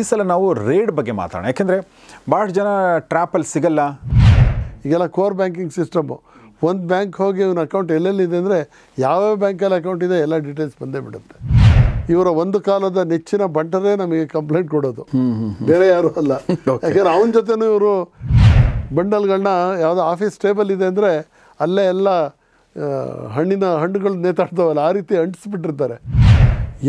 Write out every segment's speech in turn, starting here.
ಈ ಸಲ ನಾವು ರೇಡ್ ಬಗ್ಗೆ ಮಾತಾಡೋಣ ಯಾಕೆಂದರೆ ಭಾಳಷ್ಟು ಜನ ಟ್ರ್ಯಾಪಲ್ಲಿ ಸಿಗಲ್ಲ ಈಗೆಲ್ಲ ಕೋರ್ ಬ್ಯಾಂಕಿಂಗ್ ಸಿಸ್ಟಮು ಒಂದು ಬ್ಯಾಂಕ್ ಹೋಗಿ ಇವನ ಅಕೌಂಟ್ ಎಲ್ಲೆಲ್ಲಿದೆ ಅಂದರೆ ಯಾವ್ಯಾವ ಬ್ಯಾಂಕಲ್ಲಿ ಅಕೌಂಟ್ ಇದೆ ಎಲ್ಲ ಡೀಟೇಲ್ಸ್ ಬಂದೇ ಬಿಡುತ್ತೆ ಇವರ ಒಂದು ಕಾಲದ ನೆಚ್ಚಿನ ಬಂಟರೇ ನಮಗೆ ಕಂಪ್ಲೇಂಟ್ ಕೊಡೋದು ಬೇರೆ ಯಾರೂ ಅಲ್ಲ ಯಾಕೆಂದರೆ ಅವನ ಜೊತೆನೂ ಇವರು ಬಂಡಲ್ಗಳನ್ನ ಯಾವುದೋ ಆಫೀಸ್ ಟೇಬಲ್ ಇದೆ ಅಂದರೆ ಅಲ್ಲೇ ಎಲ್ಲ ಹಣ್ಣಿನ ಹಣ್ಣುಗಳು ನೇತಾಡ್ತಾವಲ್ಲ ಆ ರೀತಿ ಅಂಟಿಸ್ಬಿಟ್ಟಿರ್ತಾರೆ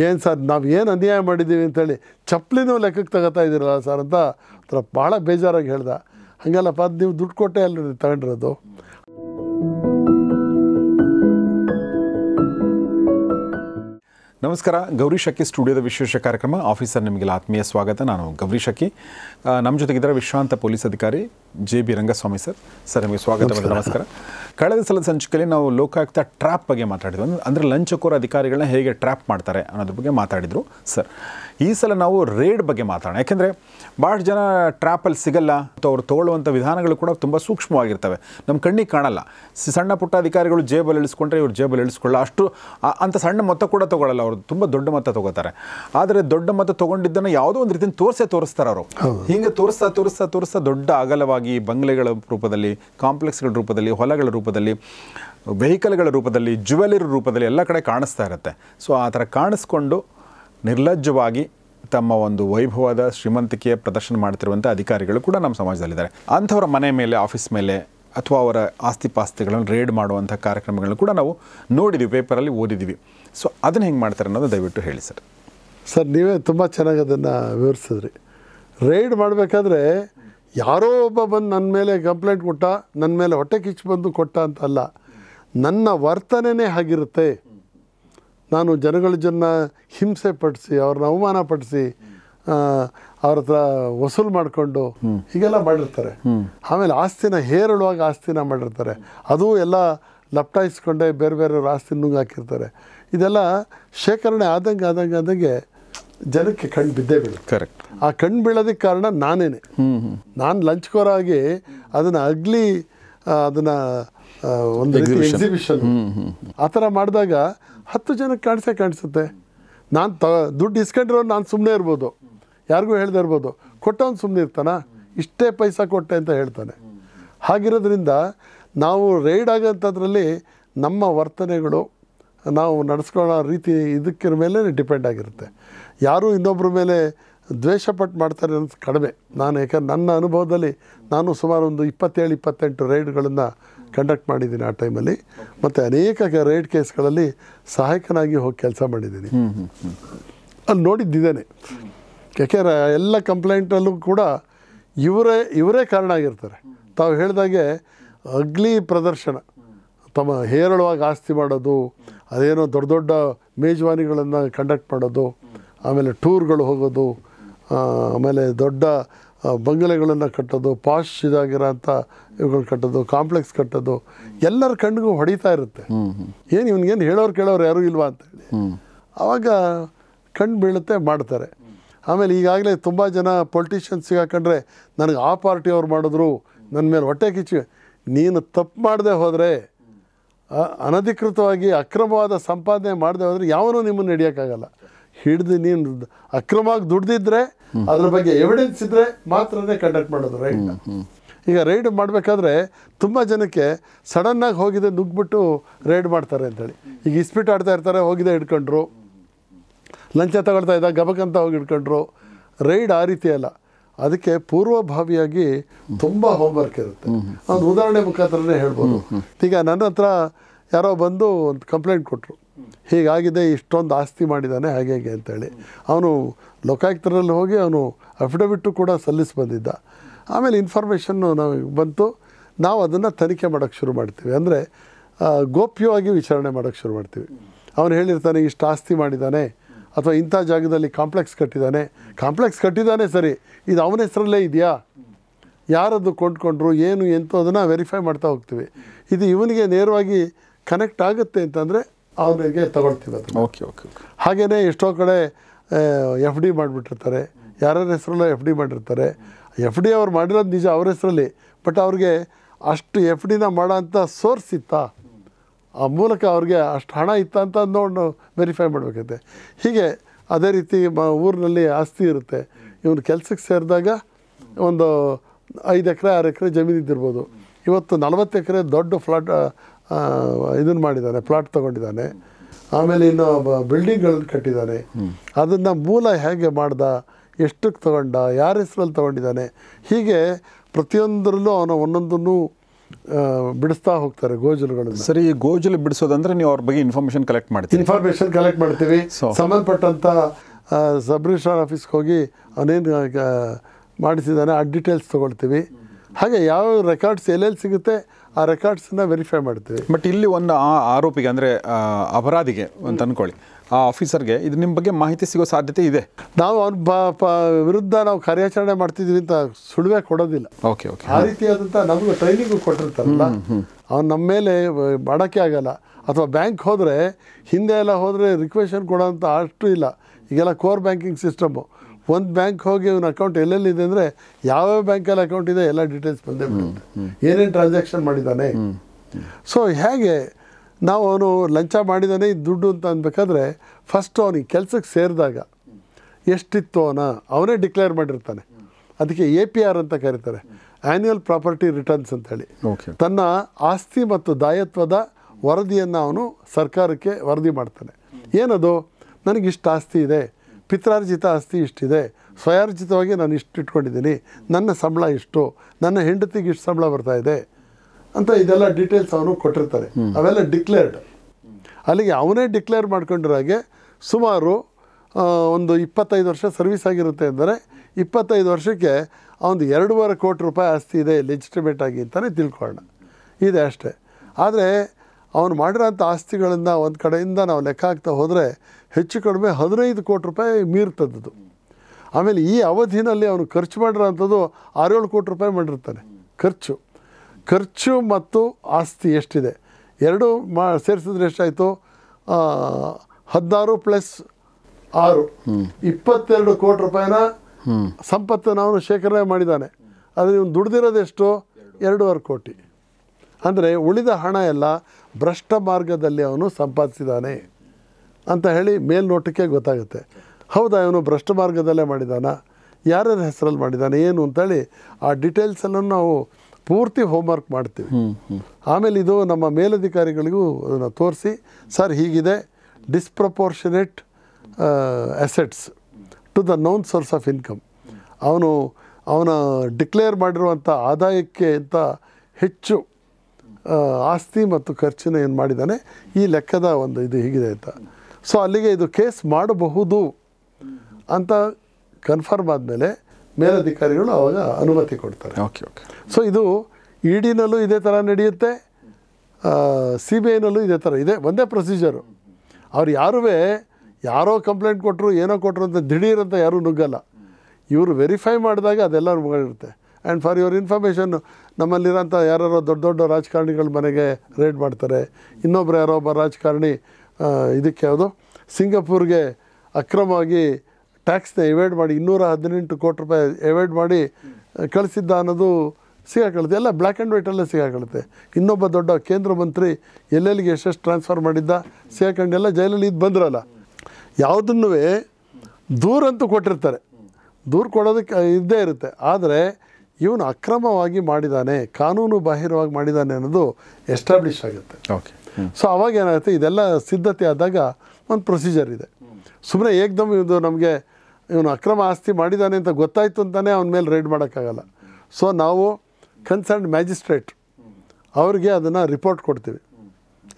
ಏನು ಸರ್ ನಾವು ಏನು ಅನ್ಯಾಯ ಮಾಡಿದ್ದೀವಿ ಅಂತೇಳಿ ಚಪ್ಪಲಿನೂ ಲೆಕ್ಕಕ್ಕೆ ತಗೋತಾ ಇದ್ದೀರಲ್ಲ ಸರ್ ಅಂತ ಒಂಥರ ಭಾಳ ಬೇಜಾರಾಗಿ ಹೇಳ್ದೆ ಹಾಗಲ್ಲಪ್ಪ ಅದು ನೀವು ದುಡ್ಡು ಕೊಟ್ಟೆ ಅಲ್ಲಿ ತಗೊಂಡಿರೋದು ನಮಸ್ಕಾರ ಗೌರಿ ಶಕ್ಕಿ ಸ್ಟುಡಿಯೋದ ವಿಶೇಷ ಕಾರ್ಯಕ್ರಮ ಆಫೀಸರ್ ನಿಮಗೆಲ್ಲ ಆತ್ಮೀಯ ಸ್ವಾಗತ ನಾನು ಗೌರಿ ಶಕ್ಕಿ ನಮ್ಮ ಜೊತೆಗಿದ್ರೆ ವಿಶ್ರಾಂತ ಪೊಲೀಸ್ ಅಧಿಕಾರಿ J B Rangaswamy sir sir ನಿಮಗೆ ಸ್ವಾಗತ ನಮಸ್ಕಾರ ಕಳೆದ ಸಲದ ಸಂಚಿಕೆಯಲ್ಲಿ ನಾವು ಲೋಕಾಯುಕ್ತ ಟ್ರ್ಯಾಪ್ ಬಗ್ಗೆ ಮಾತಾಡಿದ್ವಿ ಅಂದರೆ ಲಂಚಕೋರ ಅಧಿಕಾರಿಗಳನ್ನ ಹೇಗೆ ಟ್ರ್ಯಾಪ್ ಮಾಡ್ತಾರೆ ಅನ್ನೋದ್ರ ಬಗ್ಗೆ ಮಾತಾಡಿದರು ಸರ್ ಈ ಸಲ ನಾವು ರೇಡ್ ಬಗ್ಗೆ ಮಾತಾಡೋಣ ಯಾಕೆಂದರೆ ಭಾಳಷ್ಟು ಜನ ಟ್ರ್ಯಾಪಲ್ಲಿ ಸಿಗಲ್ಲ ಮತ್ತು ಅವರು ತಗೊಳ್ಳುವಂಥ ವಿಧಾನಗಳು ಕೂಡ ತುಂಬ ಸೂಕ್ಷ್ಮವಾಗಿರ್ತವೆ ನಮ್ಮ ಕಣ್ಣಿಗೆ ಕಾಣಲ್ಲ ಸಣ್ಣ ಪುಟ್ಟ ಅಧಿಕಾರಿಗಳು ಜೇಬಲ್ಲಿ ಇಳಿಸ್ಕೊಂಡ್ರೆ ಇವರು ಜೇಬಲ್ಲಿ ಇಳಿಸ್ಕೊಳ್ಳ ಅಷ್ಟು ಅಂಥ ಸಣ್ಣ ಮೊತ್ತ ಕೂಡ ತೊಗೊಳ್ಳಲ್ಲ ಅವರು ತುಂಬ ದೊಡ್ಡ ಮೊತ್ತ ತೊಗೋತಾರೆ ಆದರೆ ದೊಡ್ಡ ಮೊತ್ತ ತೊಗೊಂಡಿದ್ದನ್ನು ಯಾವುದೋ ಒಂದು ರೀತಿಯಿಂದ ತೋರಿಸೇ ತೋರಿಸ್ತಾರೆ ಅವರು ಹೀಗೆ ತೋರಿಸ್ತಾ ತೋರಿಸ್ತಾ ತೋರಿಸ್ತಾ ದೊಡ್ಡ ಅಗಲವಾಗಿ ಈ ಬಂಗ್ಲೆಗಳ ರೂಪದಲ್ಲಿ ಕಾಂಪ್ಲೆಕ್ಸ್ಗಳ ರೂಪದಲ್ಲಿ ಹೊಲಗಳ ರೂಪದಲ್ಲಿ ವೆಹಿಕಲ್ಗಳ ರೂಪದಲ್ಲಿ ಜುವೆಲರಿ ರೂಪದಲ್ಲಿ ಎಲ್ಲ ಕಡೆ ಕಾಣಿಸ್ತಾ ಇರುತ್ತೆ ಸೊ ಆ ಥರ ಕಾಣಿಸ್ಕೊಂಡು ನಿರ್ಲಜ್ಜವಾಗಿ ತಮ್ಮ ಒಂದು ವೈಭವದ ಶ್ರೀಮಂತಿಕೆಯ ಪ್ರದರ್ಶನ ಮಾಡ್ತಿರುವಂಥ ಅಧಿಕಾರಿಗಳು ಕೂಡ ನಮ್ಮ ಸಮಾಜದಲ್ಲಿದ್ದಾರೆ ಅಂಥವರ ಮನೆ ಮೇಲೆ ಆಫೀಸ್ ಮೇಲೆ ಅಥವಾ ಅವರ ಆಸ್ತಿ ಪಾಸ್ತಿಗಳನ್ನು ರೇಡ್ ಮಾಡುವಂಥ ಕಾರ್ಯಕ್ರಮಗಳನ್ನು ಕೂಡ ನಾವು ನೋಡಿದ್ದೀವಿ ಪೇಪರಲ್ಲಿ ಓದಿದ್ದೀವಿ ಸೊ ಅದನ್ನು ಹೆಂಗೆ ಮಾಡ್ತಾರೆ ಅನ್ನೋದು ದಯವಿಟ್ಟು ಹೇಳಿ ಸರ್ ಸರ್ ನೀವೇ ತುಂಬ ಚೆನ್ನಾಗಿ ಅದನ್ನು ವಿವರಿಸಿದ್ರಿ ರೈಡ್ ಮಾಡಬೇಕಾದ್ರೆ ಯಾರೋ ಒಬ್ಬ ಬಂದು ನನ್ನ ಮೇಲೆ ಕಂಪ್ಲೇಂಟ್ ಕೊಟ್ಟ ನನ್ನ ಮೇಲೆ ಹೊಟ್ಟೆ ಕಿಚ್ಚು ಬಂದು ಕೊಟ್ಟ ಅಂತಲ್ಲ ನನ್ನ ವರ್ತನೆನೇ ಹಾಗಿರುತ್ತೆ ನಾನು ಜನಗಳ ಜನ ಹಿಂಸೆ ಪಡಿಸಿ ಅವ್ರನ್ನ ಅವಮಾನ ಪಡಿಸಿ ಅವ್ರ ಹತ್ರ ವಸೂಲು ಮಾಡಿಕೊಂಡು ಹೀಗೆಲ್ಲ ಮಾಡಿರ್ತಾರೆ ಆಮೇಲೆ ಆಸ್ತಿನ ಹೇರಳುವಾಗ ಆಸ್ತಿನ ಮಾಡಿರ್ತಾರೆ ಅದು ಎಲ್ಲ ಲಪ್ಟಾಯಿಸ್ಕೊಂಡೆ ಬೇರೆ ಬೇರೆಯವ್ರ ಆಸ್ತಿ ನುಂಗಾಕಿರ್ತಾರೆ ಇದೆಲ್ಲ ಶೇಖರಣೆ ಆದಂಗೆ ಆದಂಗೆ ಆದಂಗೆ ಜನಕ್ಕೆ ಕಣ್ಣು ಬಿದ್ದೇ ಬೀಳುತ್ತೆ ಕರೆಕ್ಟ್ ಆ ಕಣ್ಣು ಬೀಳೋದಕ್ಕೆ ಕಾರಣ ನಾನೇನೆ ನಾನು ಕೋರಾಗಿ ಅದನ್ನು ಅಗ್ಲಿ ಅದನ್ನು ಒಂದು ಎಕ್ಸಿಬಿಷನ್ ಆ ಥರ ಮಾಡಿದಾಗ ಹತ್ತು ಜನಕ್ಕೆ ಕಾಣಿಸೇ ಕಾಣಿಸುತ್ತೆ ನಾನು ತ ದುಡ್ಡು ಇಸ್ಕೊಂಡಿರೋ ನಾನು ಸುಮ್ಮನೆ ಇರ್ಬೋದು ಯಾರಿಗೂ ಹೇಳ್ದೆ ಇರ್ಬೋದು ಕೊಟ್ಟವನು ಸುಮ್ಮನೆ ಇರ್ತಾನ ಇಷ್ಟೇ ಪೈಸಾ ಕೊಟ್ಟೆ ಅಂತ ಹೇಳ್ತಾನೆ ಹಾಗಿರೋದ್ರಿಂದ ನಾವು ರೈಡ್ ಆಗೋಂಥದ್ರಲ್ಲಿ ನಮ್ಮ ವರ್ತನೆಗಳು ನಾವು ನಡೆಸ್ಕೊಳ್ಳೋ ರೀತಿ ಇದಕ್ಕಿರ ಮೇಲೆ ಡಿಪೆಂಡ್ ಆಗಿರುತ್ತೆ ಯಾರೂ ಇನ್ನೊಬ್ಬರ ಮೇಲೆ ದ್ವೇಷಪಟ್ಟು ಮಾಡ್ತಾರೆ ಅನ್ನೋದು ಕಡಿಮೆ ನಾನು ಯಾಕಂದ್ರೆ ನನ್ನ ಅನುಭವದಲ್ಲಿ ನಾನು ಸುಮಾರು ಒಂದು ಇಪ್ಪತ್ತೇಳು ಇಪ್ಪತ್ತೆಂಟು ರೈಡ್ಗಳನ್ನು ಕಂಡಕ್ಟ್ ಮಾಡಿದ್ದೀನಿ ಆ ಟೈಮಲ್ಲಿ ಮತ್ತು ಅನೇಕ ರೈಡ್ ಕೇಸ್ಗಳಲ್ಲಿ ಸಹಾಯಕನಾಗಿ ಹೋಗಿ ಕೆಲಸ ಮಾಡಿದ್ದೀನಿ ಅಲ್ಲಿ ನೋಡಿದ್ದಿದ್ದೇನೆ ಯಾಕೆಂದರೆ ಎಲ್ಲ ಕಂಪ್ಲೇಂಟಲ್ಲೂ ಕೂಡ ಇವರೇ ಇವರೇ ಕಾರಣ ಆಗಿರ್ತಾರೆ ತಾವು ಹೇಳಿದಾಗೆ ಅಗ್ಲಿ ಪ್ರದರ್ಶನ ತಮ್ಮ ಹೇರಳವಾಗಿ ಆಸ್ತಿ ಮಾಡೋದು ಅದೇನೋ ದೊಡ್ಡ ದೊಡ್ಡ ಮೇಜ್ವಾನಿಗಳನ್ನು ಕಂಡಕ್ಟ್ ಮಾಡೋದು ಆಮೇಲೆ ಟೂರ್ಗಳು ಹೋಗೋದು ಆಮೇಲೆ ದೊಡ್ಡ ಬಂಗಲೆಗಳನ್ನು ಕಟ್ಟೋದು ಪಾಶ್ ಇದಾಗಿರೋಂಥ ಇವುಗಳು ಕಟ್ಟೋದು ಕಾಂಪ್ಲೆಕ್ಸ್ ಕಟ್ಟೋದು ಎಲ್ಲರ ಕಣ್ಣಿಗೂ ಹೊಡಿತಾ ಇರುತ್ತೆ ಏನು ಇವನಿಗೇನು ಹೇಳೋರು ಕೇಳೋರು ಯಾರೂ ಇಲ್ವಾ ಅಂತೇಳಿ ಆವಾಗ ಕಣ್ಣು ಬೀಳುತ್ತೆ ಮಾಡ್ತಾರೆ ಆಮೇಲೆ ಈಗಾಗಲೇ ತುಂಬ ಜನ ಪೊಲಿಟಿಷಿಯನ್ಸ್ ಹಾಕೊಂಡ್ರೆ ನನಗೆ ಆ ಪಾರ್ಟಿಯವ್ರು ಮಾಡಿದ್ರು ನನ್ನ ಮೇಲೆ ಹೊಟ್ಟೆ ಕಿಚ್ಚು ನೀನು ತಪ್ಪು ಮಾಡದೆ ಹೋದರೆ ಅನಧಿಕೃತವಾಗಿ ಅಕ್ರಮವಾದ ಸಂಪಾದನೆ ಮಾಡದೆ ಹೋದರೆ ಯಾವನೂ ನಿಮ್ಮನ್ನು ನಡೆಯೋಕ್ಕಾಗಲ್ಲ ಹಿಡಿದು ನೀನು ಅಕ್ರಮವಾಗಿ ದುಡ್ದಿದ್ರೆ ಅದ್ರ ಬಗ್ಗೆ ಎವಿಡೆನ್ಸ್ ಇದ್ದರೆ ಮಾತ್ರನೇ ಕಂಡಕ್ಟ್ ಮಾಡೋದು ರೈಡ್ ಈಗ ರೈಡ್ ಮಾಡಬೇಕಾದ್ರೆ ತುಂಬ ಜನಕ್ಕೆ ಸಡನ್ನಾಗಿ ಹೋಗಿದೆ ನುಗ್ಬಿಟ್ಟು ರೈಡ್ ಮಾಡ್ತಾರೆ ಅಂತೇಳಿ ಈಗ ಇಸ್ಪೀಟ್ ಆಡ್ತಾ ಇರ್ತಾರೆ ಹೋಗಿದೆ ಹಿಡ್ಕೊಂಡ್ರು ಲಂಚ ತಗೊಳ್ತಾ ಇದ್ದ ಗಬಕಂತ ಹೋಗಿ ಹಿಡ್ಕೊಂಡ್ರು ರೈಡ್ ಆ ರೀತಿ ಅಲ್ಲ ಅದಕ್ಕೆ ಪೂರ್ವಭಾವಿಯಾಗಿ ತುಂಬ ಹೋಮ್ವರ್ಕ್ ಇರುತ್ತೆ ಒಂದು ಉದಾಹರಣೆ ಮುಖಾಂತರನೇ ಹೇಳ್ಬೋದು ಈಗ ನನ್ನ ಹತ್ರ ಯಾರೋ ಬಂದು ಒಂದು ಕಂಪ್ಲೇಂಟ್ ಕೊಟ್ಟರು ಹೀಗಾಗಿದೆ ಇಷ್ಟೊಂದು ಆಸ್ತಿ ಮಾಡಿದ್ದಾನೆ ಹಾಗೆ ಹೇಗೆ ಅಂತೇಳಿ ಅವನು ಲೋಕಾಯುಕ್ತರಲ್ಲಿ ಹೋಗಿ ಅವನು ಅಫಿಡವಿಟ್ಟು ಕೂಡ ಸಲ್ಲಿಸಿ ಬಂದಿದ್ದ ಆಮೇಲೆ ಇನ್ಫಾರ್ಮೇಷನ್ನು ನಮಗೆ ಬಂತು ನಾವು ಅದನ್ನು ತನಿಖೆ ಮಾಡೋಕ್ಕೆ ಶುರು ಮಾಡ್ತೀವಿ ಅಂದರೆ ಗೋಪ್ಯವಾಗಿ ವಿಚಾರಣೆ ಮಾಡೋಕ್ಕೆ ಶುರು ಮಾಡ್ತೀವಿ ಅವನು ಹೇಳಿರ್ತಾನೆ ಇಷ್ಟು ಆಸ್ತಿ ಮಾಡಿದ್ದಾನೆ ಅಥವಾ ಇಂಥ ಜಾಗದಲ್ಲಿ ಕಾಂಪ್ಲೆಕ್ಸ್ ಕಟ್ಟಿದ್ದಾನೆ ಕಾಂಪ್ಲೆಕ್ಸ್ ಕಟ್ಟಿದ್ದಾನೆ ಸರಿ ಇದು ಅವನ ಹೆಸರಲ್ಲೇ ಇದೆಯಾ ಯಾರದ್ದು ಕೊಂಡ್ಕೊಂಡ್ರು ಏನು ಎಂತೂ ಅದನ್ನು ವೆರಿಫೈ ಮಾಡ್ತಾ ಹೋಗ್ತೀವಿ ಇದು ಇವನಿಗೆ ನೇರವಾಗಿ ಕನೆಕ್ಟ್ ಆಗುತ್ತೆ ಅಂತಂದರೆ ಅವರಿಗೆ ತಗೊಳ್ತೀವಿ ಅದನ್ನು ಓಕೆ ಓಕೆ ಹಾಗೆಯೇ ಎಷ್ಟೋ ಕಡೆ ಎಫ್ ಡಿ ಮಾಡಿಬಿಟ್ಟಿರ್ತಾರೆ ಯಾರ್ಯಾರ ಹೆಸರಲ್ಲೋ ಎಫ್ ಡಿ ಮಾಡಿರ್ತಾರೆ ಎಫ್ ಡಿ ಅವ್ರು ಮಾಡಿರೋದು ನಿಜ ಅವ್ರ ಹೆಸರಲ್ಲಿ ಬಟ್ ಅವ್ರಿಗೆ ಅಷ್ಟು ಎಫ್ ಡಿನ ಮಾಡೋಂಥ ಸೋರ್ಸ್ ಇತ್ತ ಆ ಮೂಲಕ ಅವ್ರಿಗೆ ಅಷ್ಟು ಹಣ ಇತ್ತ ಅಂತ ನೋಡಿ ವೆರಿಫೈ ಮಾಡಬೇಕೈತೆ ಹೀಗೆ ಅದೇ ರೀತಿ ಮ ಊರಿನಲ್ಲಿ ಆಸ್ತಿ ಇರುತ್ತೆ ಇವನು ಕೆಲಸಕ್ಕೆ ಸೇರಿದಾಗ ಒಂದು ಐದು ಎಕರೆ ಆರು ಎಕರೆ ಜಮೀನು ಇದ್ದಿರ್ಬೋದು ಇವತ್ತು ನಲವತ್ತು ಎಕರೆ ದೊಡ್ಡ ಫ್ಲಾಟ್ ಇದನ್ನು ಮಾಡಿದ್ದಾನೆ ಪ್ಲಾಟ್ ತೊಗೊಂಡಿದ್ದಾನೆ ಆಮೇಲೆ ಇನ್ನು ಬಿಲ್ಡಿಂಗ್ಗಳನ್ನು ಕಟ್ಟಿದ್ದಾನೆ ಅದನ್ನು ಮೂಲ ಹೇಗೆ ಮಾಡ್ದ ಎಷ್ಟಕ್ಕೆ ತೊಗೊಂಡ ಯಾರ ಹೆಸ್ರಲ್ಲಿ ತೊಗೊಂಡಿದ್ದಾನೆ ಹೀಗೆ ಪ್ರತಿಯೊಂದರಲ್ಲೂ ಅವನು ಒಂದೊಂದನ್ನು ಬಿಡಿಸ್ತಾ ಹೋಗ್ತಾರೆ ಗೋಜಲುಗಳು ಸರಿ ಈ ಗೋಜಲು ಬಿಡಿಸೋದಂದ್ರೆ ನೀವು ಅವ್ರ ಬಗ್ಗೆ ಇನ್ಫಾರ್ಮೇಷನ್ ಕಲೆಕ್ಟ್ ಮಾಡ್ತೀವಿ ಇನ್ಫಾರ್ಮೇಷನ್ ಕಲೆಕ್ಟ್ ಮಾಡ್ತೀವಿ ಸಂಬಂಧಪಟ್ಟಂಥ ಸಬ್ ರಿಜಿಸ್ಟ್ರಾರ್ ಆಫೀಸ್ಗೆ ಹೋಗಿ ಅವನೇನು ಮಾಡಿಸಿದ್ದಾನೆ ಆ ಡೀಟೇಲ್ಸ್ ತೊಗೊಳ್ತೀವಿ ಹಾಗೆ ಯಾವ ರೆಕಾರ್ಡ್ಸ್ ಎಲ್ಲೆಲ್ಲಿ ಸಿಗುತ್ತೆ ಆ ರೆಕಾರ್ಡ್ಸನ್ನ ವೆರಿಫೈ ಮಾಡ್ತೀವಿ ಬಟ್ ಇಲ್ಲಿ ಒಂದು ಆ ಆರೋಪಿಗೆ ಅಂದರೆ ಅಪರಾಧಿಗೆ ಅಂತ ಅನ್ಕೊಳ್ಳಿ ಆ ಆಫೀಸರ್ಗೆ ಇದು ನಿಮ್ಮ ಬಗ್ಗೆ ಮಾಹಿತಿ ಸಿಗೋ ಸಾಧ್ಯತೆ ಇದೆ ನಾವು ಅವ್ರ ವಿರುದ್ಧ ನಾವು ಕಾರ್ಯಾಚರಣೆ ಮಾಡ್ತಿದ್ವಿ ಅಂತ ಸುಳುವೆ ಕೊಡೋದಿಲ್ಲ ಓಕೆ ಓಕೆ ಆ ರೀತಿಯಾದಂಥ ನಮಗೂ ಟ್ರೈನಿಂಗು ಕೊಟ್ಟಿರ್ತಾರಲ್ಲ ಅವ್ನು ನಮ್ಮ ಮೇಲೆ ಮಾಡೋಕ್ಕೆ ಆಗಲ್ಲ ಅಥವಾ ಬ್ಯಾಂಕ್ ಹೋದರೆ ಹಿಂದೆ ಎಲ್ಲ ಹೋದರೆ ರಿಕ್ವೆಷನ್ ಕೊಡೋಂಥ ಅಷ್ಟು ಇಲ್ಲ ಈಗೆಲ್ಲ ಕೋರ್ ಬ್ಯಾಂಕಿಂಗ್ ಸಿಸ್ಟಮು ಒಂದು ಬ್ಯಾಂಕ್ ಹೋಗಿ ಅವ್ನ ಅಕೌಂಟ್ ಎಲ್ಲೆಲ್ಲಿದೆ ಅಂದರೆ ಯಾವ್ಯಾವ ಬ್ಯಾಂಕಲ್ಲಿ ಅಕೌಂಟ್ ಇದೆ ಎಲ್ಲ ಡೀಟೇಲ್ಸ್ ಬಂದೇ ಬಿಡುತ್ತೆ ಏನೇನು ಟ್ರಾನ್ಸಾಕ್ಷನ್ ಮಾಡಿದ್ದಾನೆ ಸೊ ಹೇಗೆ ನಾವು ಅವನು ಲಂಚ ಮಾಡಿದ್ದಾನೆ ಇದು ದುಡ್ಡು ಅಂತ ಅನ್ಬೇಕಾದ್ರೆ ಫಸ್ಟ್ ಅವನಿಗೆ ಕೆಲಸಕ್ಕೆ ಸೇರಿದಾಗ ಎಷ್ಟಿತ್ತು ಅವನ ಅವನೇ ಡಿಕ್ಲೇರ್ ಮಾಡಿರ್ತಾನೆ ಅದಕ್ಕೆ ಎ ಪಿ ಆರ್ ಅಂತ ಕರೀತಾರೆ ಆ್ಯನ್ಯುಯಲ್ ಪ್ರಾಪರ್ಟಿ ರಿಟರ್ನ್ಸ್ ಅಂತೇಳಿ ತನ್ನ ಆಸ್ತಿ ಮತ್ತು ದಾಯತ್ವದ ವರದಿಯನ್ನು ಅವನು ಸರ್ಕಾರಕ್ಕೆ ವರದಿ ಮಾಡ್ತಾನೆ ಏನದು ನನಗಿಷ್ಟು ಆಸ್ತಿ ಇದೆ ಪಿತ್ರಾರ್ಜಿತ ಆಸ್ತಿ ಇಷ್ಟಿದೆ ಸ್ವಯಾರ್ಜಿತವಾಗಿ ನಾನು ಇಷ್ಟು ಇಟ್ಕೊಂಡಿದ್ದೀನಿ ನನ್ನ ಸಂಬಳ ಇಷ್ಟು ನನ್ನ ಹೆಂಡತಿಗೆ ಇಷ್ಟು ಸಂಬಳ ಬರ್ತಾ ಇದೆ ಅಂತ ಇದೆಲ್ಲ ಡೀಟೇಲ್ಸ್ ಅವನು ಕೊಟ್ಟಿರ್ತಾರೆ ಅವೆಲ್ಲ ಡಿಕ್ಲೇರ್ಡ್ ಅಲ್ಲಿಗೆ ಅವನೇ ಡಿಕ್ಲೇರ್ ಮಾಡ್ಕೊಂಡಿರೋ ಹಾಗೆ ಸುಮಾರು ಒಂದು ಇಪ್ಪತ್ತೈದು ವರ್ಷ ಸರ್ವಿಸ್ ಆಗಿರುತ್ತೆ ಅಂದರೆ ಇಪ್ಪತ್ತೈದು ವರ್ಷಕ್ಕೆ ಅವನು ಎರಡೂವರೆ ಕೋಟಿ ರೂಪಾಯಿ ಆಸ್ತಿ ಇದೆ ಲೆಜಿಟಿಮೇಟ್ ಆಗಿ ಅಂತಲೇ ತಿಳ್ಕೊಳ್ಳೋಣ ಇದೆ ಅಷ್ಟೇ ಆದರೆ ಅವನು ಮಾಡಿರೋಂಥ ಆಸ್ತಿಗಳನ್ನು ಒಂದು ಕಡೆಯಿಂದ ನಾವು ಲೆಕ್ಕ ಹಾಕ್ತಾ ಹೋದರೆ ಹೆಚ್ಚು ಕಡಿಮೆ ಹದಿನೈದು ಕೋಟಿ ರೂಪಾಯಿ ಮೀರ್ತದ್ದು ಆಮೇಲೆ ಈ ಅವಧಿನಲ್ಲಿ ಅವನು ಖರ್ಚು ಮಾಡಿರೋ ಅಂಥದ್ದು ಆರೇಳು ಕೋಟಿ ರೂಪಾಯಿ ಮಾಡಿರ್ತಾನೆ ಖರ್ಚು ಖರ್ಚು ಮತ್ತು ಆಸ್ತಿ ಎಷ್ಟಿದೆ ಎರಡು ಮಾ ಸೇರಿಸಿದ್ರೆ ಎಷ್ಟಾಯಿತು ಹದಿನಾರು ಪ್ಲಸ್ ಆರು ಇಪ್ಪತ್ತೆರಡು ಕೋಟಿ ರೂಪಾಯಿನ ಸಂಪತ್ತನ್ನು ಅವನು ಶೇಖರಣೆ ಮಾಡಿದ್ದಾನೆ ಆದರೆ ಇವನು ದುಡ್ದಿರೋದೆಷ್ಟು ಎರಡೂವರೆ ಕೋಟಿ ಅಂದರೆ ಉಳಿದ ಹಣ ಎಲ್ಲ ಭ್ರಷ್ಟ ಮಾರ್ಗದಲ್ಲಿ ಅವನು ಸಂಪಾದಿಸಿದ್ದಾನೆ ಅಂತ ಹೇಳಿ ಮೇಲ್ನೋಟಕ್ಕೆ ಗೊತ್ತಾಗುತ್ತೆ ಹೌದಾ ಇವನು ಭ್ರಷ್ಟ ಮಾರ್ಗದಲ್ಲೇ ಮಾಡಿದಾನ ಯಾರ್ಯಾರ ಹೆಸರಲ್ಲಿ ಮಾಡಿದ್ದಾನೆ ಏನು ಅಂತೇಳಿ ಆ ಡಿಟೇಲ್ಸನ್ನು ನಾವು ಪೂರ್ತಿ ಹೋಮ್ವರ್ಕ್ ಮಾಡ್ತೀವಿ ಆಮೇಲೆ ಇದು ನಮ್ಮ ಮೇಲಧಿಕಾರಿಗಳಿಗೂ ಅದನ್ನು ತೋರಿಸಿ ಸರ್ ಹೀಗಿದೆ disproportionate assets to the known source of income ಅವನು ಅವನ ಡಿಕ್ಲೇರ್ ಮಾಡಿರುವಂಥ ಆದಾಯಕ್ಕೆ ಅಂತ ಹೆಚ್ಚು ಆಸ್ತಿ ಮತ್ತು ಖರ್ಚಿನ ಏನು ಮಾಡಿದ್ದಾನೆ ಈ ಲೆಕ್ಕದ ಒಂದು ಇದು ಹೀಗಿದೆ ಅಂತ ಸೊ ಅಲ್ಲಿಗೆ ಇದು ಕೇಸ್ ಮಾಡಬಹುದು ಅಂತ ಕನ್ಫರ್ಮ್ ಆದಮೇಲೆ ಮೇಲಧಿಕಾರಿಗಳು ಅವಾಗ ಅನುಮತಿ ಕೊಡ್ತಾರೆ ಓಕೆ ಓಕೆ ಸೊ ಇದು ಇ e ಡಿನಲ್ಲೂ ಇದೇ ಥರ ನಡೆಯುತ್ತೆ ಸಿ ಬಿ ಐನಲ್ಲೂ ಇದೇ ಥರ ಇದೆ ಒಂದೇ ಪ್ರೊಸೀಜರು ಅವ್ರು ಯಾರೂ ಯಾರೋ ಕಂಪ್ಲೇಂಟ್ ಕೊಟ್ಟರು ಏನೋ ಕೊಟ್ಟರು ಅಂತ ದಿಢೀರ್ ಯಾರೂ ನುಗ್ಗಲ್ಲ ಇವರು ವೆರಿಫೈ ಮಾಡಿದಾಗ ಅದೆಲ್ಲ ಮುಗಿರುತ್ತೆ ಆ್ಯಂಡ್ ಫಾರ್ ಯುವರ್ ಇನ್ಫಾರ್ಮೇಷನ್ನು ನಮ್ಮಲ್ಲಿರೋಂಥ ಯಾರ್ಯಾರೋ ದೊಡ್ಡ ದೊಡ್ಡ ರಾಜಕಾರಣಿಗಳ ಮನೆಗೆ ರೇಡ್ ಮಾಡ್ತಾರೆ ಇನ್ನೊಬ್ಬರು ಯಾರೋ ಒಬ್ಬ ರಾಜಕಾರಣಿ ಇದಕ್ಕೆ ಯಾವುದು ಸಿಂಗಾಪುರ್ಗೆ ಅಕ್ರಮವಾಗಿ ಟ್ಯಾಕ್ಸ್ನ ಎವೈಡ್ ಮಾಡಿ ಇನ್ನೂರ ಹದಿನೆಂಟು ಕೋಟಿ ರೂಪಾಯಿ ಎವೈಡ್ ಮಾಡಿ ಕಳಿಸಿದ್ದ ಅನ್ನೋದು ಸಿಗಾಕೊಳ್ಳುತ್ತೆ ಎಲ್ಲ ಬ್ಲ್ಯಾಕ್ ಆ್ಯಂಡ್ ವೈಟಲ್ಲೇ ಸಿಗಾಕೊಳ್ಳುತ್ತೆ ಇನ್ನೊಬ್ಬ ದೊಡ್ಡ ಕೇಂದ್ರ ಮಂತ್ರಿ ಎಲ್ಲೆಲ್ಲಿಗೆ ಎಷ್ಟೆಷ್ಟು ಟ್ರಾನ್ಸ್ಫರ್ ಮಾಡಿದ್ದ ಎಲ್ಲ ಜೈಲಲ್ಲಿ ಇದು ಬಂದ್ರಲ್ಲ ಯಾವುದನ್ನು ದೂರಂತೂ ಕೊಟ್ಟಿರ್ತಾರೆ ದೂರ ಕೊಡೋದಕ್ಕೆ ಇದ್ದೇ ಇರುತ್ತೆ ಆದರೆ ಇವನು ಅಕ್ರಮವಾಗಿ ಮಾಡಿದ್ದಾನೆ ಕಾನೂನು ಬಾಹಿರವಾಗಿ ಮಾಡಿದ್ದಾನೆ ಅನ್ನೋದು ಎಸ್ಟಾಬ್ಲಿಷ್ ಆಗುತ್ತೆ ಓಕೆ ಸೊ ಅವಾಗ ಏನಾಗುತ್ತೆ ಇದೆಲ್ಲ ಸಿದ್ಧತೆ ಆದಾಗ ಒಂದು ಪ್ರೊಸೀಜರ್ ಇದೆ ಸುಮ್ಮನೆ ಏಕ್ದಮ್ ಇದು ನಮಗೆ ಇವನು ಅಕ್ರಮ ಆಸ್ತಿ ಮಾಡಿದ್ದಾನೆ ಅಂತ ಗೊತ್ತಾಯಿತು ಅಂತಲೇ ಅವನ ಮೇಲೆ ರೈಡ್ ಮಾಡೋಕ್ಕಾಗಲ್ಲ ಸೊ ನಾವು ಕನ್ಸರ್ನ್ ಮ್ಯಾಜಿಸ್ಟ್ರೇಟ್ ಅವ್ರಿಗೆ ಅದನ್ನು ರಿಪೋರ್ಟ್ ಕೊಡ್ತೀವಿ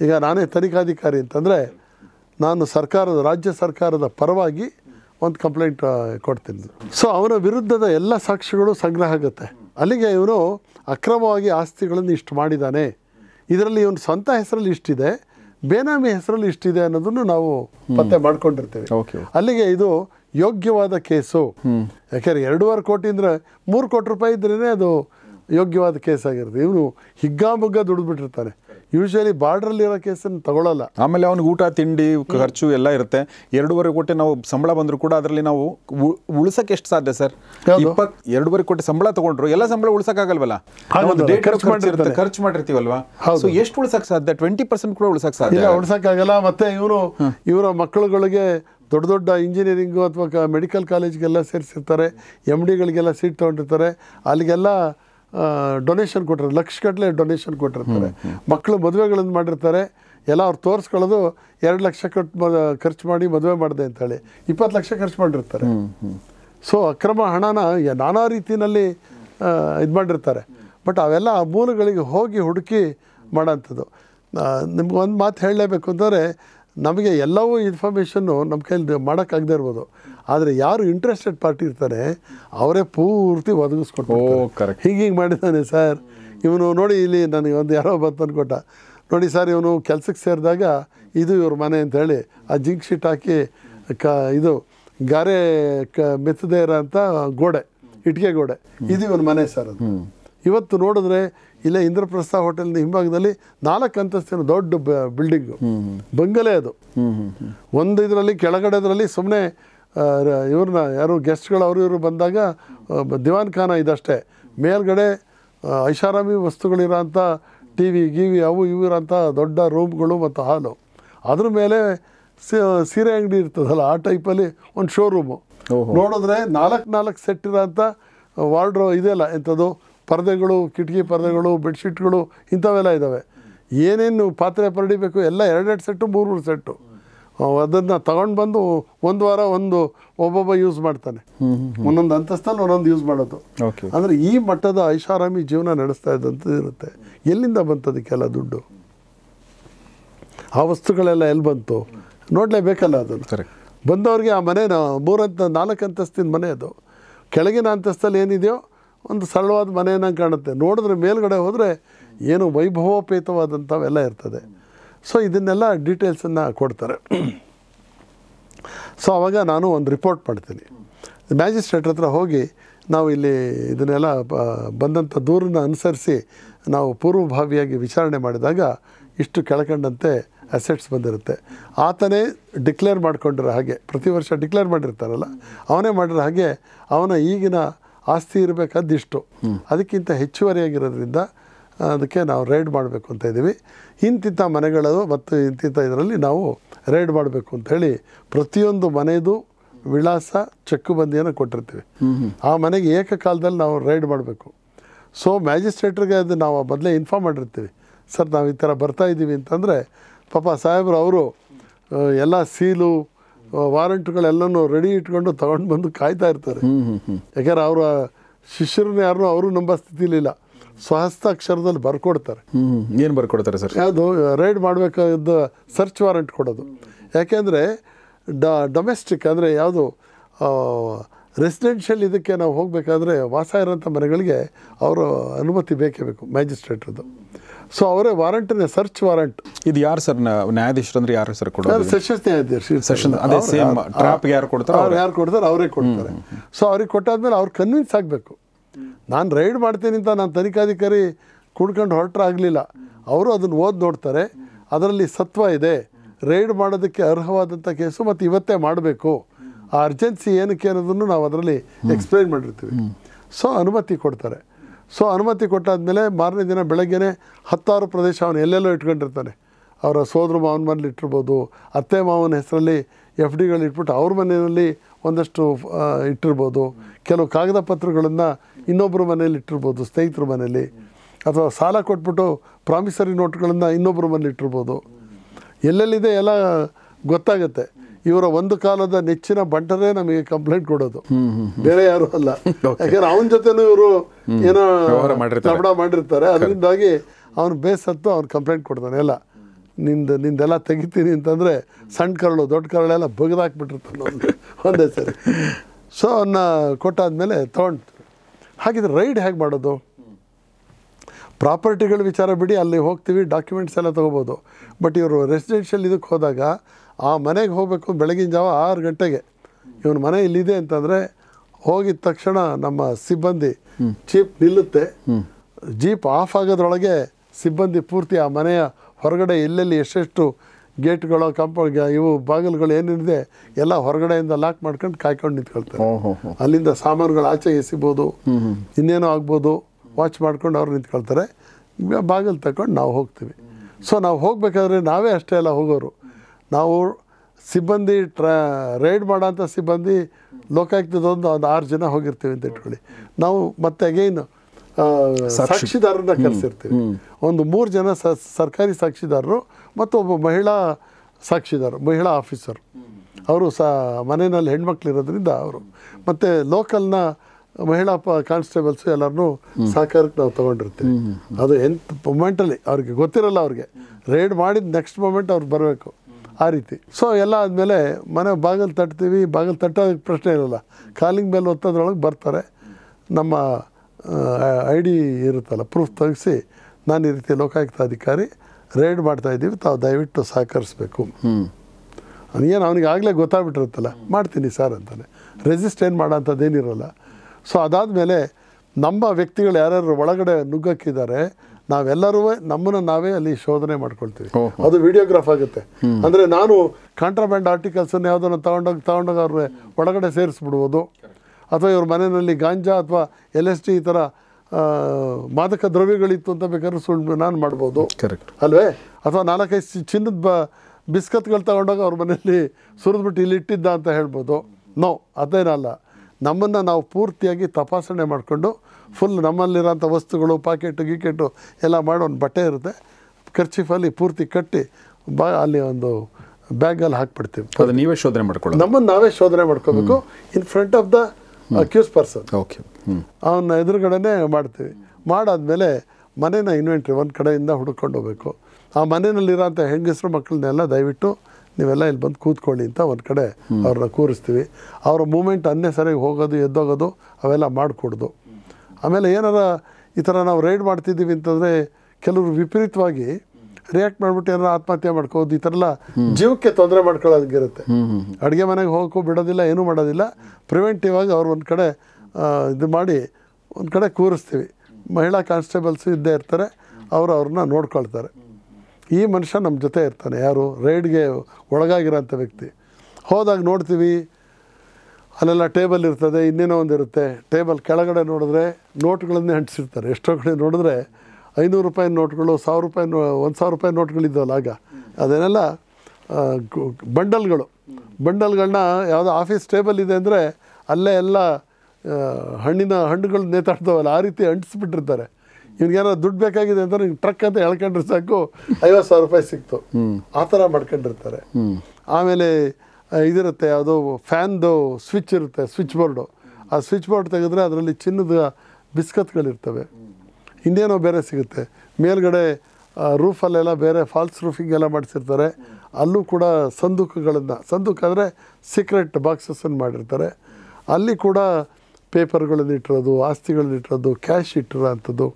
ಈಗ ನಾನೇ ತನಿಖಾಧಿಕಾರಿ ಅಂತಂದರೆ ನಾನು ಸರ್ಕಾರದ ರಾಜ್ಯ ಸರ್ಕಾರದ ಪರವಾಗಿ ಒಂದು ಕಂಪ್ಲೇಂಟ್ ಕೊಡ್ತೀನಿ ಸೊ ಅವನ ವಿರುದ್ಧದ ಎಲ್ಲ ಸಾಕ್ಷಿಗಳು ಸಂಗ್ರಹ ಆಗುತ್ತೆ ಅಲ್ಲಿಗೆ ಇವನು ಅಕ್ರಮವಾಗಿ ಆಸ್ತಿಗಳನ್ನು ಇಷ್ಟು ಮಾಡಿದ್ದಾನೆ ಇದರಲ್ಲಿ ಇವನು ಸ್ವಂತ ಹೆಸರಲ್ಲಿ ಇಷ್ಟಿದೆ ಬೇನಾಮಿ ಹೆಸರಲ್ಲಿ ಇಷ್ಟಿದೆ ಅನ್ನೋದನ್ನು ನಾವು ಪತ್ತೆ ಮಾಡ್ಕೊಂಡಿರ್ತೇವೆ ಅಲ್ಲಿಗೆ ಇದು ಯೋಗ್ಯವಾದ ಕೇಸು ಯಾಕೆಂದ್ರೆ ಎರಡೂವರೆ ಕೋಟಿ ಅಂದರೆ ಮೂರು ಕೋಟಿ ರೂಪಾಯಿ ಇದ್ರೇ ಅದು ಯೋಗ್ಯವಾದ ಕೇಸ್ ಆಗಿರುತ್ತೆ ಇವನು ಹಿಗ್ಗಾಮುಗ್ಗ ದುಡಿದ್ಬಿಟ್ಟಿರ್ತಾನೆ ಯೂಶಲಿ ಇರೋ ಕೇಸನ್ನು ತಗೊಳ್ಳಲ್ಲ ಆಮೇಲೆ ಅವ್ನಿಗೆ ಊಟ ತಿಂಡಿ ಖರ್ಚು ಎಲ್ಲ ಇರುತ್ತೆ ಎರಡೂವರೆ ಕೋಟಿ ನಾವು ಸಂಬಳ ಬಂದರೂ ಕೂಡ ಅದರಲ್ಲಿ ನಾವು ಉಳಿಸಕ್ಕೆ ಎಷ್ಟು ಸಾಧ್ಯ ಸರ್ ಇಪ್ಪತ್ತು ಎರಡೂವರೆ ಕೋಟಿ ಸಂಬಳ ತಗೊಂಡ್ರು ಎಲ್ಲ ಸಂಬಳ ಉಳಿಸಕ್ಕಾಗಲ್ವಲ್ಲ ಖರ್ಚು ಮಾಡಿರ್ತೀವಲ್ವಾ ಸೊ ಎಷ್ಟು ಉಳಿಸಕ್ಕೆ ಸಾಧ್ಯ ಟ್ವೆಂಟಿ ಪರ್ಸೆಂಟ್ ಕೂಡ ಉಳಿಸಕ್ಕೆ ಸಾಧ್ಯ ಉಳಿಸಕ್ಕಾಗಲ್ಲ ಮತ್ತೆ ಇವರು ಇವರ ಮಕ್ಕಳುಗಳಿಗೆ ದೊಡ್ಡ ದೊಡ್ಡ ಇಂಜಿನಿಯರಿಂಗು ಅಥವಾ ಮೆಡಿಕಲ್ ಕಾಲೇಜ್ಗೆಲ್ಲ ಸೇರಿಸಿರ್ತಾರೆ ಎಮ್ ಡಿಗಳಿಗೆಲ್ಲ ಸೀಟ್ ತೊಗೊಂಡಿರ್ತಾರೆ ಅಲ್ಲಿಗೆಲ್ಲ ಡೊನೇಷನ್ ಕೊಟ್ಟಿರ್ತಾರೆ ಲಕ್ಷ ಗಟ್ಟಲೆ ಡೊನೇಷನ್ ಕೊಟ್ಟಿರ್ತಾರೆ ಮಕ್ಕಳು ಮದುವೆಗಳನ್ನು ಮಾಡಿರ್ತಾರೆ ಎಲ್ಲ ಅವ್ರು ತೋರಿಸ್ಕೊಳ್ಳೋದು ಎರಡು ಲಕ್ಷ ಕಟ್ಟು ಖರ್ಚು ಮಾಡಿ ಮದುವೆ ಮಾಡಿದೆ ಅಂತೇಳಿ ಇಪ್ಪತ್ತು ಲಕ್ಷ ಖರ್ಚು ಮಾಡಿರ್ತಾರೆ ಸೊ ಅಕ್ರಮ ಹಣನ ನಾನಾ ರೀತಿಯಲ್ಲಿ ಇದು ಮಾಡಿರ್ತಾರೆ ಬಟ್ ಅವೆಲ್ಲ ಆ ಮೂಲಗಳಿಗೆ ಹೋಗಿ ಹುಡುಕಿ ಮಾಡೋಂಥದ್ದು ನಿಮ್ಗೆ ಒಂದು ಮಾತು ಹೇಳಲೇಬೇಕು ಅಂದರೆ ನಮಗೆ ಎಲ್ಲವೂ ಇನ್ಫಾರ್ಮೇಷನ್ನು ನಮ್ಮ ಕೈಲಿ ಮಾಡೋಕ್ಕಾಗದೇ ಇರ್ಬೋದು ಆದರೆ ಯಾರು ಇಂಟ್ರೆಸ್ಟೆಡ್ ಪಾರ್ಟಿ ಇರ್ತಾರೆ ಅವರೇ ಪೂರ್ತಿ ಒದಗಿಸ್ಕೊಟ್ಟು ಕರೆಕ್ಟ್ ಹಿಂಗೆ ಮಾಡಿದ್ದಾನೆ ಸರ್ ಇವನು ನೋಡಿ ಇಲ್ಲಿ ನನಗೆ ಒಂದು ಯಾರೋ ಬಂತು ಅಂದ್ಕೊಟ್ಟ ನೋಡಿ ಸರ್ ಇವನು ಕೆಲಸಕ್ಕೆ ಸೇರಿದಾಗ ಇದು ಇವ್ರ ಮನೆ ಅಂತ ಹೇಳಿ ಆ ಜಿಂಕ್ ಶೀಟ್ ಹಾಕಿ ಕ ಇದು ಗಾರೆ ಕ ಮೆತ್ತದೇ ಇರೋಂಥ ಗೋಡೆ ಇಟ್ಟಿಗೆ ಗೋಡೆ ಇದು ಇವನ ಮನೆ ಸರ್ ಅದು ಇವತ್ತು ನೋಡಿದ್ರೆ ಇಲ್ಲೇ ಇಂದ್ರಪ್ರಸ್ಥ ಹೋಟೆಲ್ನ ಹಿಂಭಾಗದಲ್ಲಿ ನಾಲ್ಕು ಅಂತಸ್ತಿನ ದೊಡ್ಡ ಬಿಲ್ಡಿಂಗು ಬಂಗಲೆ ಅದು ಒಂದು ಇದರಲ್ಲಿ ಕೆಳಗಡೆ ಕೆಳಗಡೆದ್ರಲ್ಲಿ ಸುಮ್ಮನೆ ಇವ್ರನ್ನ ಯಾರು ಗೆಸ್ಟ್ಗಳು ಅವರು ಇವರು ಬಂದಾಗ ದಿವಾನ್ ಖಾನ ಇದಷ್ಟೇ ಮೇಲ್ಗಡೆ ಐಷಾರಾಮಿ ವಸ್ತುಗಳಿರೋಂಥ ಟಿ ವಿ ಗಿವಿ ಅವು ಇವಿರೋಂಥ ದೊಡ್ಡ ರೂಮ್ಗಳು ಮತ್ತು ಹಾಲು ಅದ್ರ ಮೇಲೆ ಸೀರೆ ಅಂಗಡಿ ಇರ್ತದಲ್ಲ ಆ ಟೈಪಲ್ಲಿ ಒಂದು ಶೋರೂಮು ನೋಡಿದ್ರೆ ನಾಲ್ಕು ನಾಲ್ಕು ಸೆಟ್ ಇರೋಂಥ ವಾರ್ಡ್ರೋ ಇದೆಲ್ಲ ಎಂಥದ್ದು ಪರದೆಗಳು ಕಿಟಕಿ ಪರದೆಗಳು ಬೆಡ್ಶೀಟ್ಗಳು ಇಂಥವೆಲ್ಲ ಇದ್ದಾವೆ ಏನೇನು ಪಾತ್ರೆ ಪರಡಿಬೇಕು ಎಲ್ಲ ಎರಡೆರಡು ಸೆಟ್ಟು ಮೂರು ಮೂರು ಸೆಟ್ಟು ಅದನ್ನು ತಗೊಂಡು ಬಂದು ಒಂದು ವಾರ ಒಂದು ಒಬ್ಬೊಬ್ಬ ಯೂಸ್ ಮಾಡ್ತಾನೆ ಒಂದೊಂದು ಅಂತಸ್ತಲ್ಲಿ ಒಂದೊಂದು ಯೂಸ್ ಮಾಡೋದು ಅಂದರೆ ಈ ಮಟ್ಟದ ಐಷಾರಾಮಿ ಜೀವನ ನಡೆಸ್ತಾ ಇದ್ದಂತ ಇರುತ್ತೆ ಎಲ್ಲಿಂದ ಬಂತದಕ್ಕೆಲ್ಲ ದುಡ್ಡು ಆ ವಸ್ತುಗಳೆಲ್ಲ ಎಲ್ಲಿ ಬಂತು ನೋಡಲೇಬೇಕಲ್ಲ ಅದನ್ನು ಬಂದವ್ರಿಗೆ ಆ ಮನೆ ಮೂರಂತ ನಾಲ್ಕು ಅಂತಸ್ತಿನ ಮನೆ ಅದು ಕೆಳಗಿನ ಅಂತಸ್ತಲ್ಲಿ ಏನಿದೆಯೋ ಒಂದು ಸರಳವಾದ ಮನೆಯನ್ನು ಕಾಣುತ್ತೆ ನೋಡಿದ್ರೆ ಮೇಲುಗಡೆ ಹೋದರೆ ಏನು ವೈಭವೋಪೇತವಾದಂಥವೆಲ್ಲ ಇರ್ತದೆ ಸೊ ಇದನ್ನೆಲ್ಲ ಡೀಟೇಲ್ಸನ್ನು ಕೊಡ್ತಾರೆ ಸೊ ಆವಾಗ ನಾನು ಒಂದು ರಿಪೋರ್ಟ್ ಮಾಡ್ತೀನಿ ಮ್ಯಾಜಿಸ್ಟ್ರೇಟ್ ಹತ್ರ ಹೋಗಿ ನಾವು ಇಲ್ಲಿ ಇದನ್ನೆಲ್ಲ ಬಂದಂಥ ದೂರನ್ನ ಅನುಸರಿಸಿ ನಾವು ಪೂರ್ವಭಾವಿಯಾಗಿ ವಿಚಾರಣೆ ಮಾಡಿದಾಗ ಇಷ್ಟು ಕೆಳಕಂಡಂತೆ ಅಸೆಟ್ಸ್ ಬಂದಿರುತ್ತೆ ಆತನೇ ಡಿಕ್ಲೇರ್ ಮಾಡ್ಕೊಂಡಿರೋ ಹಾಗೆ ಪ್ರತಿ ವರ್ಷ ಡಿಕ್ಲೇರ್ ಮಾಡಿರ್ತಾರಲ್ಲ ಅವನೇ ಮಾಡಿರೋ ಹಾಗೆ ಅವನ ಈಗಿನ ಆಸ್ತಿ ಇರಬೇಕಾದ್ದು ಅದಕ್ಕಿಂತ ಹೆಚ್ಚುವರಿಯಾಗಿರೋದ್ರಿಂದ ಅದಕ್ಕೆ ನಾವು ರೈಡ್ ಮಾಡಬೇಕು ಅಂತ ಇದ್ದೀವಿ ಇಂತಿಂಥ ಮನೆಗಳು ಮತ್ತು ಇಂತಿಂಥ ಇದರಲ್ಲಿ ನಾವು ರೈಡ್ ಮಾಡಬೇಕು ಹೇಳಿ ಪ್ರತಿಯೊಂದು ಮನೆಯದು ವಿಳಾಸ ಚೆಕ್ಕುಬಂದಿಯನ್ನು ಕೊಟ್ಟಿರ್ತೀವಿ ಆ ಮನೆಗೆ ಏಕಕಾಲದಲ್ಲಿ ನಾವು ರೈಡ್ ಮಾಡಬೇಕು ಸೊ ಮ್ಯಾಜಿಸ್ಟ್ರೇಟ್ರಿಗೆ ಅದು ನಾವು ಮೊದಲೇ ಇನ್ಫಾರ್ಮ್ ಮಾಡಿರ್ತೀವಿ ಸರ್ ನಾವು ಈ ಥರ ಬರ್ತಾ ಇದ್ದೀವಿ ಅಂತಂದರೆ ಪಾಪ ಸಾಹೇಬ್ರು ಅವರು ಎಲ್ಲ ಸೀಲು ವಾರಂಟ್ಗಳೆಲ್ಲನೂ ರೆಡಿ ಇಟ್ಕೊಂಡು ತೊಗೊಂಡು ಬಂದು ಕಾಯ್ತಾ ಇರ್ತಾರೆ ಯಾಕಂದ್ರೆ ಅವರ ಶಿಷ್ಯರನ್ನ ಯಾರನ್ನೂ ಅವರು ನಂಬೋ ಸ್ಥಿತಿಲಿಲ್ಲ ಅಕ್ಷರದಲ್ಲಿ ಬರ್ಕೊಡ್ತಾರೆ ಏನು ಬರ್ಕೊಡ್ತಾರೆ ಸರ್ ಯಾವುದು ರೈಡ್ ಮಾಡಬೇಕಾದ ಸರ್ಚ್ ವಾರಂಟ್ ಕೊಡೋದು ಯಾಕೆಂದರೆ ಡ ಡೊಮೆಸ್ಟಿಕ್ ಅಂದರೆ ಯಾವುದು ರೆಸಿಡೆನ್ಷಿಯಲ್ ಇದಕ್ಕೆ ನಾವು ಹೋಗಬೇಕಾದ್ರೆ ವಾಸ ಇರೋಂಥ ಮನೆಗಳಿಗೆ ಅವರ ಅನುಮತಿ ಬೇಕೇ ಬೇಕು ಮ್ಯಾಜಿಸ್ಟ್ರೇಟ್ರದ್ದು ಸೊ ಅವರೇ ವಾರಂಟನ್ನೇ ಸರ್ಚ್ ವಾರಂಟ್ ಇದು ಯಾರು ಸರ್ ನ್ಯಾಯಾಧೀಶರು ಅಂದರೆ ಯಾರು ಸರ್ ಕೊಡೋದು ಸೆಷನ್ಸ್ ನ್ಯಾಯಾಧೀಶರು ಸೆಷನ್ ಅದೇ ಸೇಮ್ ಟ್ರಾಪ್ಗೆ ಯಾರು ಕೊಡ್ತಾರೆ ಅವ್ರು ಯಾರು ಕೊಡ್ತಾರೆ ಅವರೇ ಕೊಡ್ತಾರೆ ಸೊ ಅವ್ರಿಗೆ ಕೊಟ್ಟಾದ್ಮೇಲೆ ಅವ್ರು ಕನ್ವಿನ್ಸ್ ಆಗಬೇಕು ನಾನು ರೈಡ್ ಮಾಡ್ತೀನಿ ಅಂತ ನಾನು ತನಿಖಾಧಿಕಾರಿ ಕುಡ್ಕೊಂಡು ಹೊರಟ್ರಾಗಲಿಲ್ಲ ಅವರು ಅದನ್ನು ಓದಿ ನೋಡ್ತಾರೆ ಅದರಲ್ಲಿ ಸತ್ವ ಇದೆ ರೈಡ್ ಮಾಡೋದಕ್ಕೆ ಅರ್ಹವಾದಂಥ ಕೇಸು ಮತ್ತು ಇವತ್ತೇ ಮಾಡಬೇಕು ಆ ಅರ್ಜೆನ್ಸಿ ಏನಕ್ಕೆ ಅನ್ನೋದನ್ನು ನಾವು ಅದರಲ್ಲಿ ಎಕ್ಸ್ಪ್ಲೈನ್ ಮಾಡಿರ್ತೀವಿ ಸೊ ಅನುಮತಿ ಕೊಡ್ತಾರೆ ಸೊ ಅನುಮತಿ ಕೊಟ್ಟಾದಮೇಲೆ ಮಾರನೇ ದಿನ ಬೆಳಗ್ಗೆ ಹತ್ತಾರು ಪ್ರದೇಶ ಅವನು ಎಲ್ಲೆಲ್ಲೋ ಇಟ್ಕೊಂಡಿರ್ತಾನೆ ಅವರ ಸೋದರ ಮಾವನ ಮನೇಲಿ ಇಟ್ಟಿರ್ಬೋದು ಅತ್ತೆ ಮಾವನ ಹೆಸರಲ್ಲಿ ಎಫ್ ಡಿಗಳು ಇಟ್ಬಿಟ್ಟು ಅವ್ರ ಮನೆಯಲ್ಲಿ ಒಂದಷ್ಟು ಇಟ್ಟಿರ್ಬೋದು ಕೆಲವು ಕಾಗದ ಪತ್ರಗಳನ್ನು ಇನ್ನೊಬ್ಬರ ಮನೇಲಿ ಇಟ್ಟಿರ್ಬೋದು ಸ್ನೇಹಿತರ ಮನೇಲಿ ಅಥವಾ ಸಾಲ ಕೊಟ್ಬಿಟ್ಟು ಪ್ರಾಮಿಸರಿ ನೋಟ್ಗಳನ್ನು ಇನ್ನೊಬ್ಬರ ಮನೇಲಿ ಇಟ್ಟಿರ್ಬೋದು ಎಲ್ಲೆಲ್ಲಿದೆ ಎಲ್ಲ ಗೊತ್ತಾಗುತ್ತೆ ಇವರ ಒಂದು ಕಾಲದ ನೆಚ್ಚಿನ ಬಂಟರೇ ನಮಗೆ ಕಂಪ್ಲೇಂಟ್ ಕೊಡೋದು ಬೇರೆ ಯಾರು ಅಲ್ಲ ಯಾಕಂದ್ರೆ ಅವನ ಜೊತೆನೂ ಇವರು ಏನೋ ಕಬಡ ಮಾಡಿರ್ತಾರೆ ಅದರಿಂದಾಗಿ ಅವನು ಬೇಸತ್ತು ಅವ್ನು ಕಂಪ್ಲೇಂಟ್ ಕೊಡ್ತಾನೆ ಎಲ್ಲ ನಿಂದು ನಿಂದೆಲ್ಲ ತೆಗಿತೀನಿ ಅಂತಂದರೆ ಸಣ್ಣ ಕರಳು ದೊಡ್ಡ ಕರಳೆಲ್ಲ ಬಗ್ದಾಕ್ಬಿಟ್ಟಿರ್ತಾನೆ ಒಂದೇ ಸರಿ ಸೊ ಅವನ್ನ ಕೊಟ್ಟಾದಮೇಲೆ ತೊಗೊಂಡು ಹಾಗಿದ್ರೆ ರೈಡ್ ಹೇಗೆ ಮಾಡೋದು ಪ್ರಾಪರ್ಟಿಗಳ ವಿಚಾರ ಬಿಡಿ ಅಲ್ಲಿ ಹೋಗ್ತೀವಿ ಡಾಕ್ಯುಮೆಂಟ್ಸ್ ಎಲ್ಲ ತೊಗೋಬೋದು ಬಟ್ ಇವರು ರೆಸಿಡೆನ್ಷಿಯಲ್ ಇದಕ್ಕೆ ಹೋದಾಗ ಆ ಮನೆಗೆ ಹೋಗಬೇಕು ಬೆಳಗಿನ ಜಾವ ಆರು ಗಂಟೆಗೆ ಇವನ ಮನೆ ಇಲ್ಲಿದೆ ಅಂತಂದರೆ ಹೋಗಿದ ತಕ್ಷಣ ನಮ್ಮ ಸಿಬ್ಬಂದಿ ಜೀಪ್ ನಿಲ್ಲುತ್ತೆ ಜೀಪ್ ಆಫ್ ಆಗೋದ್ರೊಳಗೆ ಸಿಬ್ಬಂದಿ ಪೂರ್ತಿ ಆ ಮನೆಯ ಹೊರಗಡೆ ಎಲ್ಲೆಲ್ಲಿ ಎಷ್ಟೆಷ್ಟು ಗೇಟ್ಗಳು ಕಂಪೌಂಡ್ ಇವು ಬಾಗಿಲುಗಳು ಏನೇನಿದೆ ಎಲ್ಲ ಹೊರಗಡೆಯಿಂದ ಲಾಕ್ ಮಾಡ್ಕೊಂಡು ಕಾಯ್ಕೊಂಡು ನಿಂತ್ಕೊಳ್ತಾರೆ ಅಲ್ಲಿಂದ ಸಾಮಾನುಗಳು ಆಚೆ ಎಸಿಬೋದು ಇನ್ನೇನೋ ಆಗ್ಬೋದು ವಾಚ್ ಮಾಡ್ಕೊಂಡು ಅವ್ರು ನಿಂತ್ಕೊಳ್ತಾರೆ ಬಾಗಿಲು ತಗೊಂಡು ನಾವು ಹೋಗ್ತೀವಿ ಸೊ ನಾವು ಹೋಗಬೇಕಾದ್ರೆ ನಾವೇ ಅಷ್ಟೇ ಎಲ್ಲ ಹೋಗೋರು ನಾವು ಸಿಬ್ಬಂದಿ ಟ್ರಾ ರೈಡ್ ಮಾಡೋಂಥ ಸಿಬ್ಬಂದಿ ಲೋಕಾಯುಕ್ತದೊಂದು ಒಂದು ಆರು ಜನ ಹೋಗಿರ್ತೀವಿ ಅಂತ ಇಟ್ಕೊಳ್ಳಿ ನಾವು ಮತ್ತೆ ಅಗೇನು ಸಾಕ್ಷಿದಾರರನ್ನ ಕರೆಸಿರ್ತೀವಿ ಒಂದು ಮೂರು ಜನ ಸರ್ಕಾರಿ ಸಾಕ್ಷಿದಾರರು ಮತ್ತು ಒಬ್ಬ ಮಹಿಳಾ ಸಾಕ್ಷಿದಾರರು ಮಹಿಳಾ ಆಫೀಸರ್ ಅವರು ಸ ಮನೆಯಲ್ಲಿ ಹೆಣ್ಮಕ್ಳು ಇರೋದ್ರಿಂದ ಅವರು ಮತ್ತು ಲೋಕಲ್ನ ಮಹಿಳಾ ಪ ಕಾನ್ಸ್ಟೇಬಲ್ಸು ಎಲ್ಲರನ್ನೂ ಸಹಕಾರಕ್ಕೆ ನಾವು ತೊಗೊಂಡಿರ್ತೀವಿ ಅದು ಎಂತ ಮೊಮೆಂಟಲ್ಲಿ ಅವ್ರಿಗೆ ಗೊತ್ತಿರಲ್ಲ ಅವ್ರಿಗೆ ರೇಡ್ ಮಾಡಿದ ನೆಕ್ಸ್ಟ್ ಮೊಮೆಂಟ್ ಅವ್ರು ಬರಬೇಕು ಆ ರೀತಿ ಸೊ ಎಲ್ಲ ಆದಮೇಲೆ ಮನೆ ಬಾಗಿಲು ತಟ್ತೀವಿ ಬಾಗಿಲು ತಟ್ಟೋದಕ್ಕೆ ಪ್ರಶ್ನೆ ಇರಲ್ಲ ಕಾಲಿಂಗ್ ಮೇಲೆ ಒತ್ತೋದ್ರೊಳಗೆ ಬರ್ತಾರೆ ನಮ್ಮ ಐ ಡಿ ಇರುತ್ತಲ್ಲ ಪ್ರೂಫ್ ತೆಗೆಸಿ ನಾನು ಈ ರೀತಿ ಲೋಕಾಯುಕ್ತ ಅಧಿಕಾರಿ ರೈಡ್ ಮಾಡ್ತಾ ಇದ್ದೀವಿ ತಾವು ದಯವಿಟ್ಟು ಸಹಕರಿಸಬೇಕು ಏನು ಅವನಿಗೆ ಆಗಲೇ ಗೊತ್ತಾಗ್ಬಿಟ್ಟಿರುತ್ತಲ್ಲ ಮಾಡ್ತೀನಿ ಸರ್ ಅಂತಾನೆ ರೆಸಿಸ್ಟ್ ಏನು ಮಾಡೋಂಥದ್ದೇನಿರಲ್ಲ ಸೊ ಮೇಲೆ ನಮ್ಮ ವ್ಯಕ್ತಿಗಳು ಯಾರ್ಯಾರು ಒಳಗಡೆ ನುಗ್ಗಕ್ಕಿದ್ದಾರೆ ನಾವೆಲ್ಲರೂ ನಮ್ಮನ್ನು ನಾವೇ ಅಲ್ಲಿ ಶೋಧನೆ ಮಾಡ್ಕೊಳ್ತೀವಿ ಅದು ವಿಡಿಯೋಗ್ರಾಫ್ ಆಗುತ್ತೆ ಅಂದರೆ ನಾನು ಕಾಂಟ್ರಾಬ್ಯಾಂಡ್ ಆರ್ಟಿಕಲ್ಸನ್ನು ಯಾವುದನ್ನು ತಗೊಂಡೋಗಿ ತಗೊಂಡೋಗಿ ಅವ್ರ ಒಳಗಡೆ ಸೇರಿಸ್ಬಿಡ್ಬೋದು ಅಥವಾ ಇವ್ರ ಮನೆಯಲ್ಲಿ ಗಾಂಜಾ ಅಥವಾ ಎಲ್ ಎಸ್ ಟಿ ಈ ಥರ ಮಾದಕ ದ್ರವ್ಯಗಳಿತ್ತು ಅಂತ ಬೇಕಾದ್ರೆ ಸುಳ್ಳು ನಾನು ಮಾಡ್ಬೋದು ಕರೆಕ್ಟ್ ಅಲ್ವೇ ಅಥವಾ ನಾಲ್ಕೈದು ಚಿನ್ನದ ಬ ಬಿಸ್ಕತ್ಗಳು ತಗೊಂಡಾಗ ಅವ್ರ ಮನೆಯಲ್ಲಿ ಸುರಿದ್ಬಿಟ್ಟು ಇಲ್ಲಿ ಇಟ್ಟಿದ್ದ ಅಂತ ಹೇಳ್ಬೋದು ನೋ ಅದೇನಲ್ಲ ನಮ್ಮನ್ನು ನಾವು ಪೂರ್ತಿಯಾಗಿ ತಪಾಸಣೆ ಮಾಡಿಕೊಂಡು ಫುಲ್ ನಮ್ಮಲ್ಲಿರೋಂಥ ವಸ್ತುಗಳು ಪಾಕೆಟು ಗೀಕೆಟು ಎಲ್ಲ ಮಾಡೋ ಒಂದು ಬಟ್ಟೆ ಇರುತ್ತೆ ಖರ್ಚಿಫಲ್ಲಿ ಪೂರ್ತಿ ಕಟ್ಟಿ ಬಾ ಅಲ್ಲಿ ಒಂದು ಬ್ಯಾಗಲ್ಲಿ ಹಾಕ್ಬಿಡ್ತೀವಿ ಅದು ನೀವೇ ಶೋಧನೆ ಮಾಡ್ಕೊಳ್ಳಿ ನಮ್ಮನ್ನು ನಾವೇ ಶೋಧನೆ ಮಾಡ್ಕೋಬೇಕು in front of the accused person okay ಅವನ್ನ ಎದುರುಗಡೆನೇ ಮಾಡ್ತೀವಿ ಮಾಡಾದಮೇಲೆ ಮನೇನ ಇನ್ವೆಂಟ್ರಿ ಒಂದು ಕಡೆಯಿಂದ ಹುಡ್ಕೊಂಡು ಹೋಗಬೇಕು ಆ ಮನೆಯಲ್ಲಿರೋಂಥ ಹೆಂಗಸರು ಮಕ್ಕಳನ್ನೆಲ್ಲ ದಯವಿಟ್ಟು ನೀವೆಲ್ಲ ಇಲ್ಲಿ ಬಂದು ಕೂತ್ಕೊಳ್ಳಿ ಅಂತ ಒಂದು ಕಡೆ ಅವ್ರನ್ನ ಕೂರಿಸ್ತೀವಿ ಅವರ ಮೂಮೆಂಟ್ ಅನ್ನೇ ಸರಿಯಾಗಿ ಹೋಗೋದು ಎದ್ದೋಗೋದು ಅವೆಲ್ಲ ಮಾಡಿಕೊಡ್ದು ಆಮೇಲೆ ಏನಾರ ಈ ಥರ ನಾವು ರೈಡ್ ಮಾಡ್ತಿದ್ದೀವಿ ಅಂತಂದರೆ ಕೆಲವರು ವಿಪರೀತವಾಗಿ ರಿಯಾಕ್ಟ್ ಮಾಡ್ಬಿಟ್ಟು ಏನಾರ ಆತ್ಮಹತ್ಯೆ ಮಾಡ್ಕೋದು ಈ ಥರ ಎಲ್ಲ ಜೀವಕ್ಕೆ ತೊಂದರೆ ಮಾಡ್ಕೊಳ್ಳೋದಾಗಿರುತ್ತೆ ಅಡುಗೆ ಮನೆಗೆ ಹೋಗೋಕ್ಕೂ ಬಿಡೋದಿಲ್ಲ ಏನೂ ಮಾಡೋದಿಲ್ಲ ಪ್ರಿವೆಂಟಿವ್ ಆಗಿ ಅವ್ರು ಒಂದು ಕಡೆ ಇದು ಮಾಡಿ ಒಂದು ಕಡೆ ಕೂರಿಸ್ತೀವಿ ಮಹಿಳಾ ಕಾನ್ಸ್ಟೇಬಲ್ಸ್ ಇದ್ದೇ ಇರ್ತಾರೆ ಅವರು ಅವ್ರನ್ನ ನೋಡ್ಕೊಳ್ತಾರೆ ಈ ಮನುಷ್ಯ ನಮ್ಮ ಜೊತೆ ಇರ್ತಾನೆ ಯಾರು ರೈಡ್ಗೆ ಒಳಗಾಗಿರೋಂಥ ವ್ಯಕ್ತಿ ಹೋದಾಗ ನೋಡ್ತೀವಿ ಅಲ್ಲೆಲ್ಲ ಟೇಬಲ್ ಇರ್ತದೆ ಇನ್ನೇನೋ ಇರುತ್ತೆ ಟೇಬಲ್ ಕೆಳಗಡೆ ನೋಡಿದ್ರೆ ನೋಟ್ಗಳನ್ನೇ ಹಂಟಿಸಿರ್ತಾರೆ ಎಷ್ಟೋ ಕಡೆ ನೋಡಿದ್ರೆ ಐನೂರು ರೂಪಾಯಿ ನೋಟ್ಗಳು ಸಾವಿರ ರೂಪಾಯಿ ನೋ ಒಂದು ಸಾವಿರ ರೂಪಾಯಿ ನೋಟ್ಗಳಿದ್ದವಲ್ಲ ಆಗ ಅದನ್ನೆಲ್ಲ ಬಂಡಲ್ಗಳು ಬಂಡಲ್ಗಳನ್ನ ಯಾವುದೋ ಆಫೀಸ್ ಟೇಬಲ್ ಇದೆ ಅಂದರೆ ಅಲ್ಲೇ ಎಲ್ಲ ಹಣ್ಣಿನ ಹಣ್ಣುಗಳು ನೇತಾಡ್ತಾವಲ್ಲ ಆ ರೀತಿ ಅಂಟಿಸ್ಬಿಟ್ಟಿರ್ತಾರೆ ಇವ್ನಿಗೇನೋ ದುಡ್ಡು ಬೇಕಾಗಿದೆ ಅಂತ ನಿಮ್ಗೆ ಟ್ರಕ್ ಅಂತ ಹೇಳ್ಕೊಂಡ್ರೆ ಸಾಕು ಐವತ್ತು ಸಾವಿರ ರೂಪಾಯಿ ಸಿಕ್ತು ಆ ಥರ ಮಾಡ್ಕೊಂಡಿರ್ತಾರೆ ಆಮೇಲೆ ಇದಿರುತ್ತೆ ಅದು ಫ್ಯಾನ್ದು ಸ್ವಿಚ್ ಇರುತ್ತೆ ಸ್ವಿಚ್ ಬೋರ್ಡು ಆ ಸ್ವಿಚ್ ಬೋರ್ಡ್ ತೆಗೆದ್ರೆ ಅದರಲ್ಲಿ ಚಿನ್ನದ ಬಿಸ್ಕತ್ಗಳಿರ್ತವೆ ಇನ್ನೇನೋ ಬೇರೆ ಸಿಗುತ್ತೆ ಮೇಲ್ಗಡೆ ರೂಫಲ್ಲೆಲ್ಲ ಬೇರೆ ಫಾಲ್ಸ್ ರೂಫಿಂಗ್ ಎಲ್ಲ ಮಾಡಿಸಿರ್ತಾರೆ ಅಲ್ಲೂ ಕೂಡ ಸಂದುಕುಗಳನ್ನು ಸಂದುಕ ಅಂದರೆ ಸೀಕ್ರೆಟ್ ಬಾಕ್ಸಸ್ಸನ್ನು ಮಾಡಿರ್ತಾರೆ ಅಲ್ಲಿ ಕೂಡ ಪೇಪರ್ಗಳನ್ನು ಇಟ್ಟಿರೋದು ಆಸ್ತಿಗಳನ್ನ ಇಟ್ಟಿರೋದು ಕ್ಯಾಶ್ ಅಂಥದ್ದು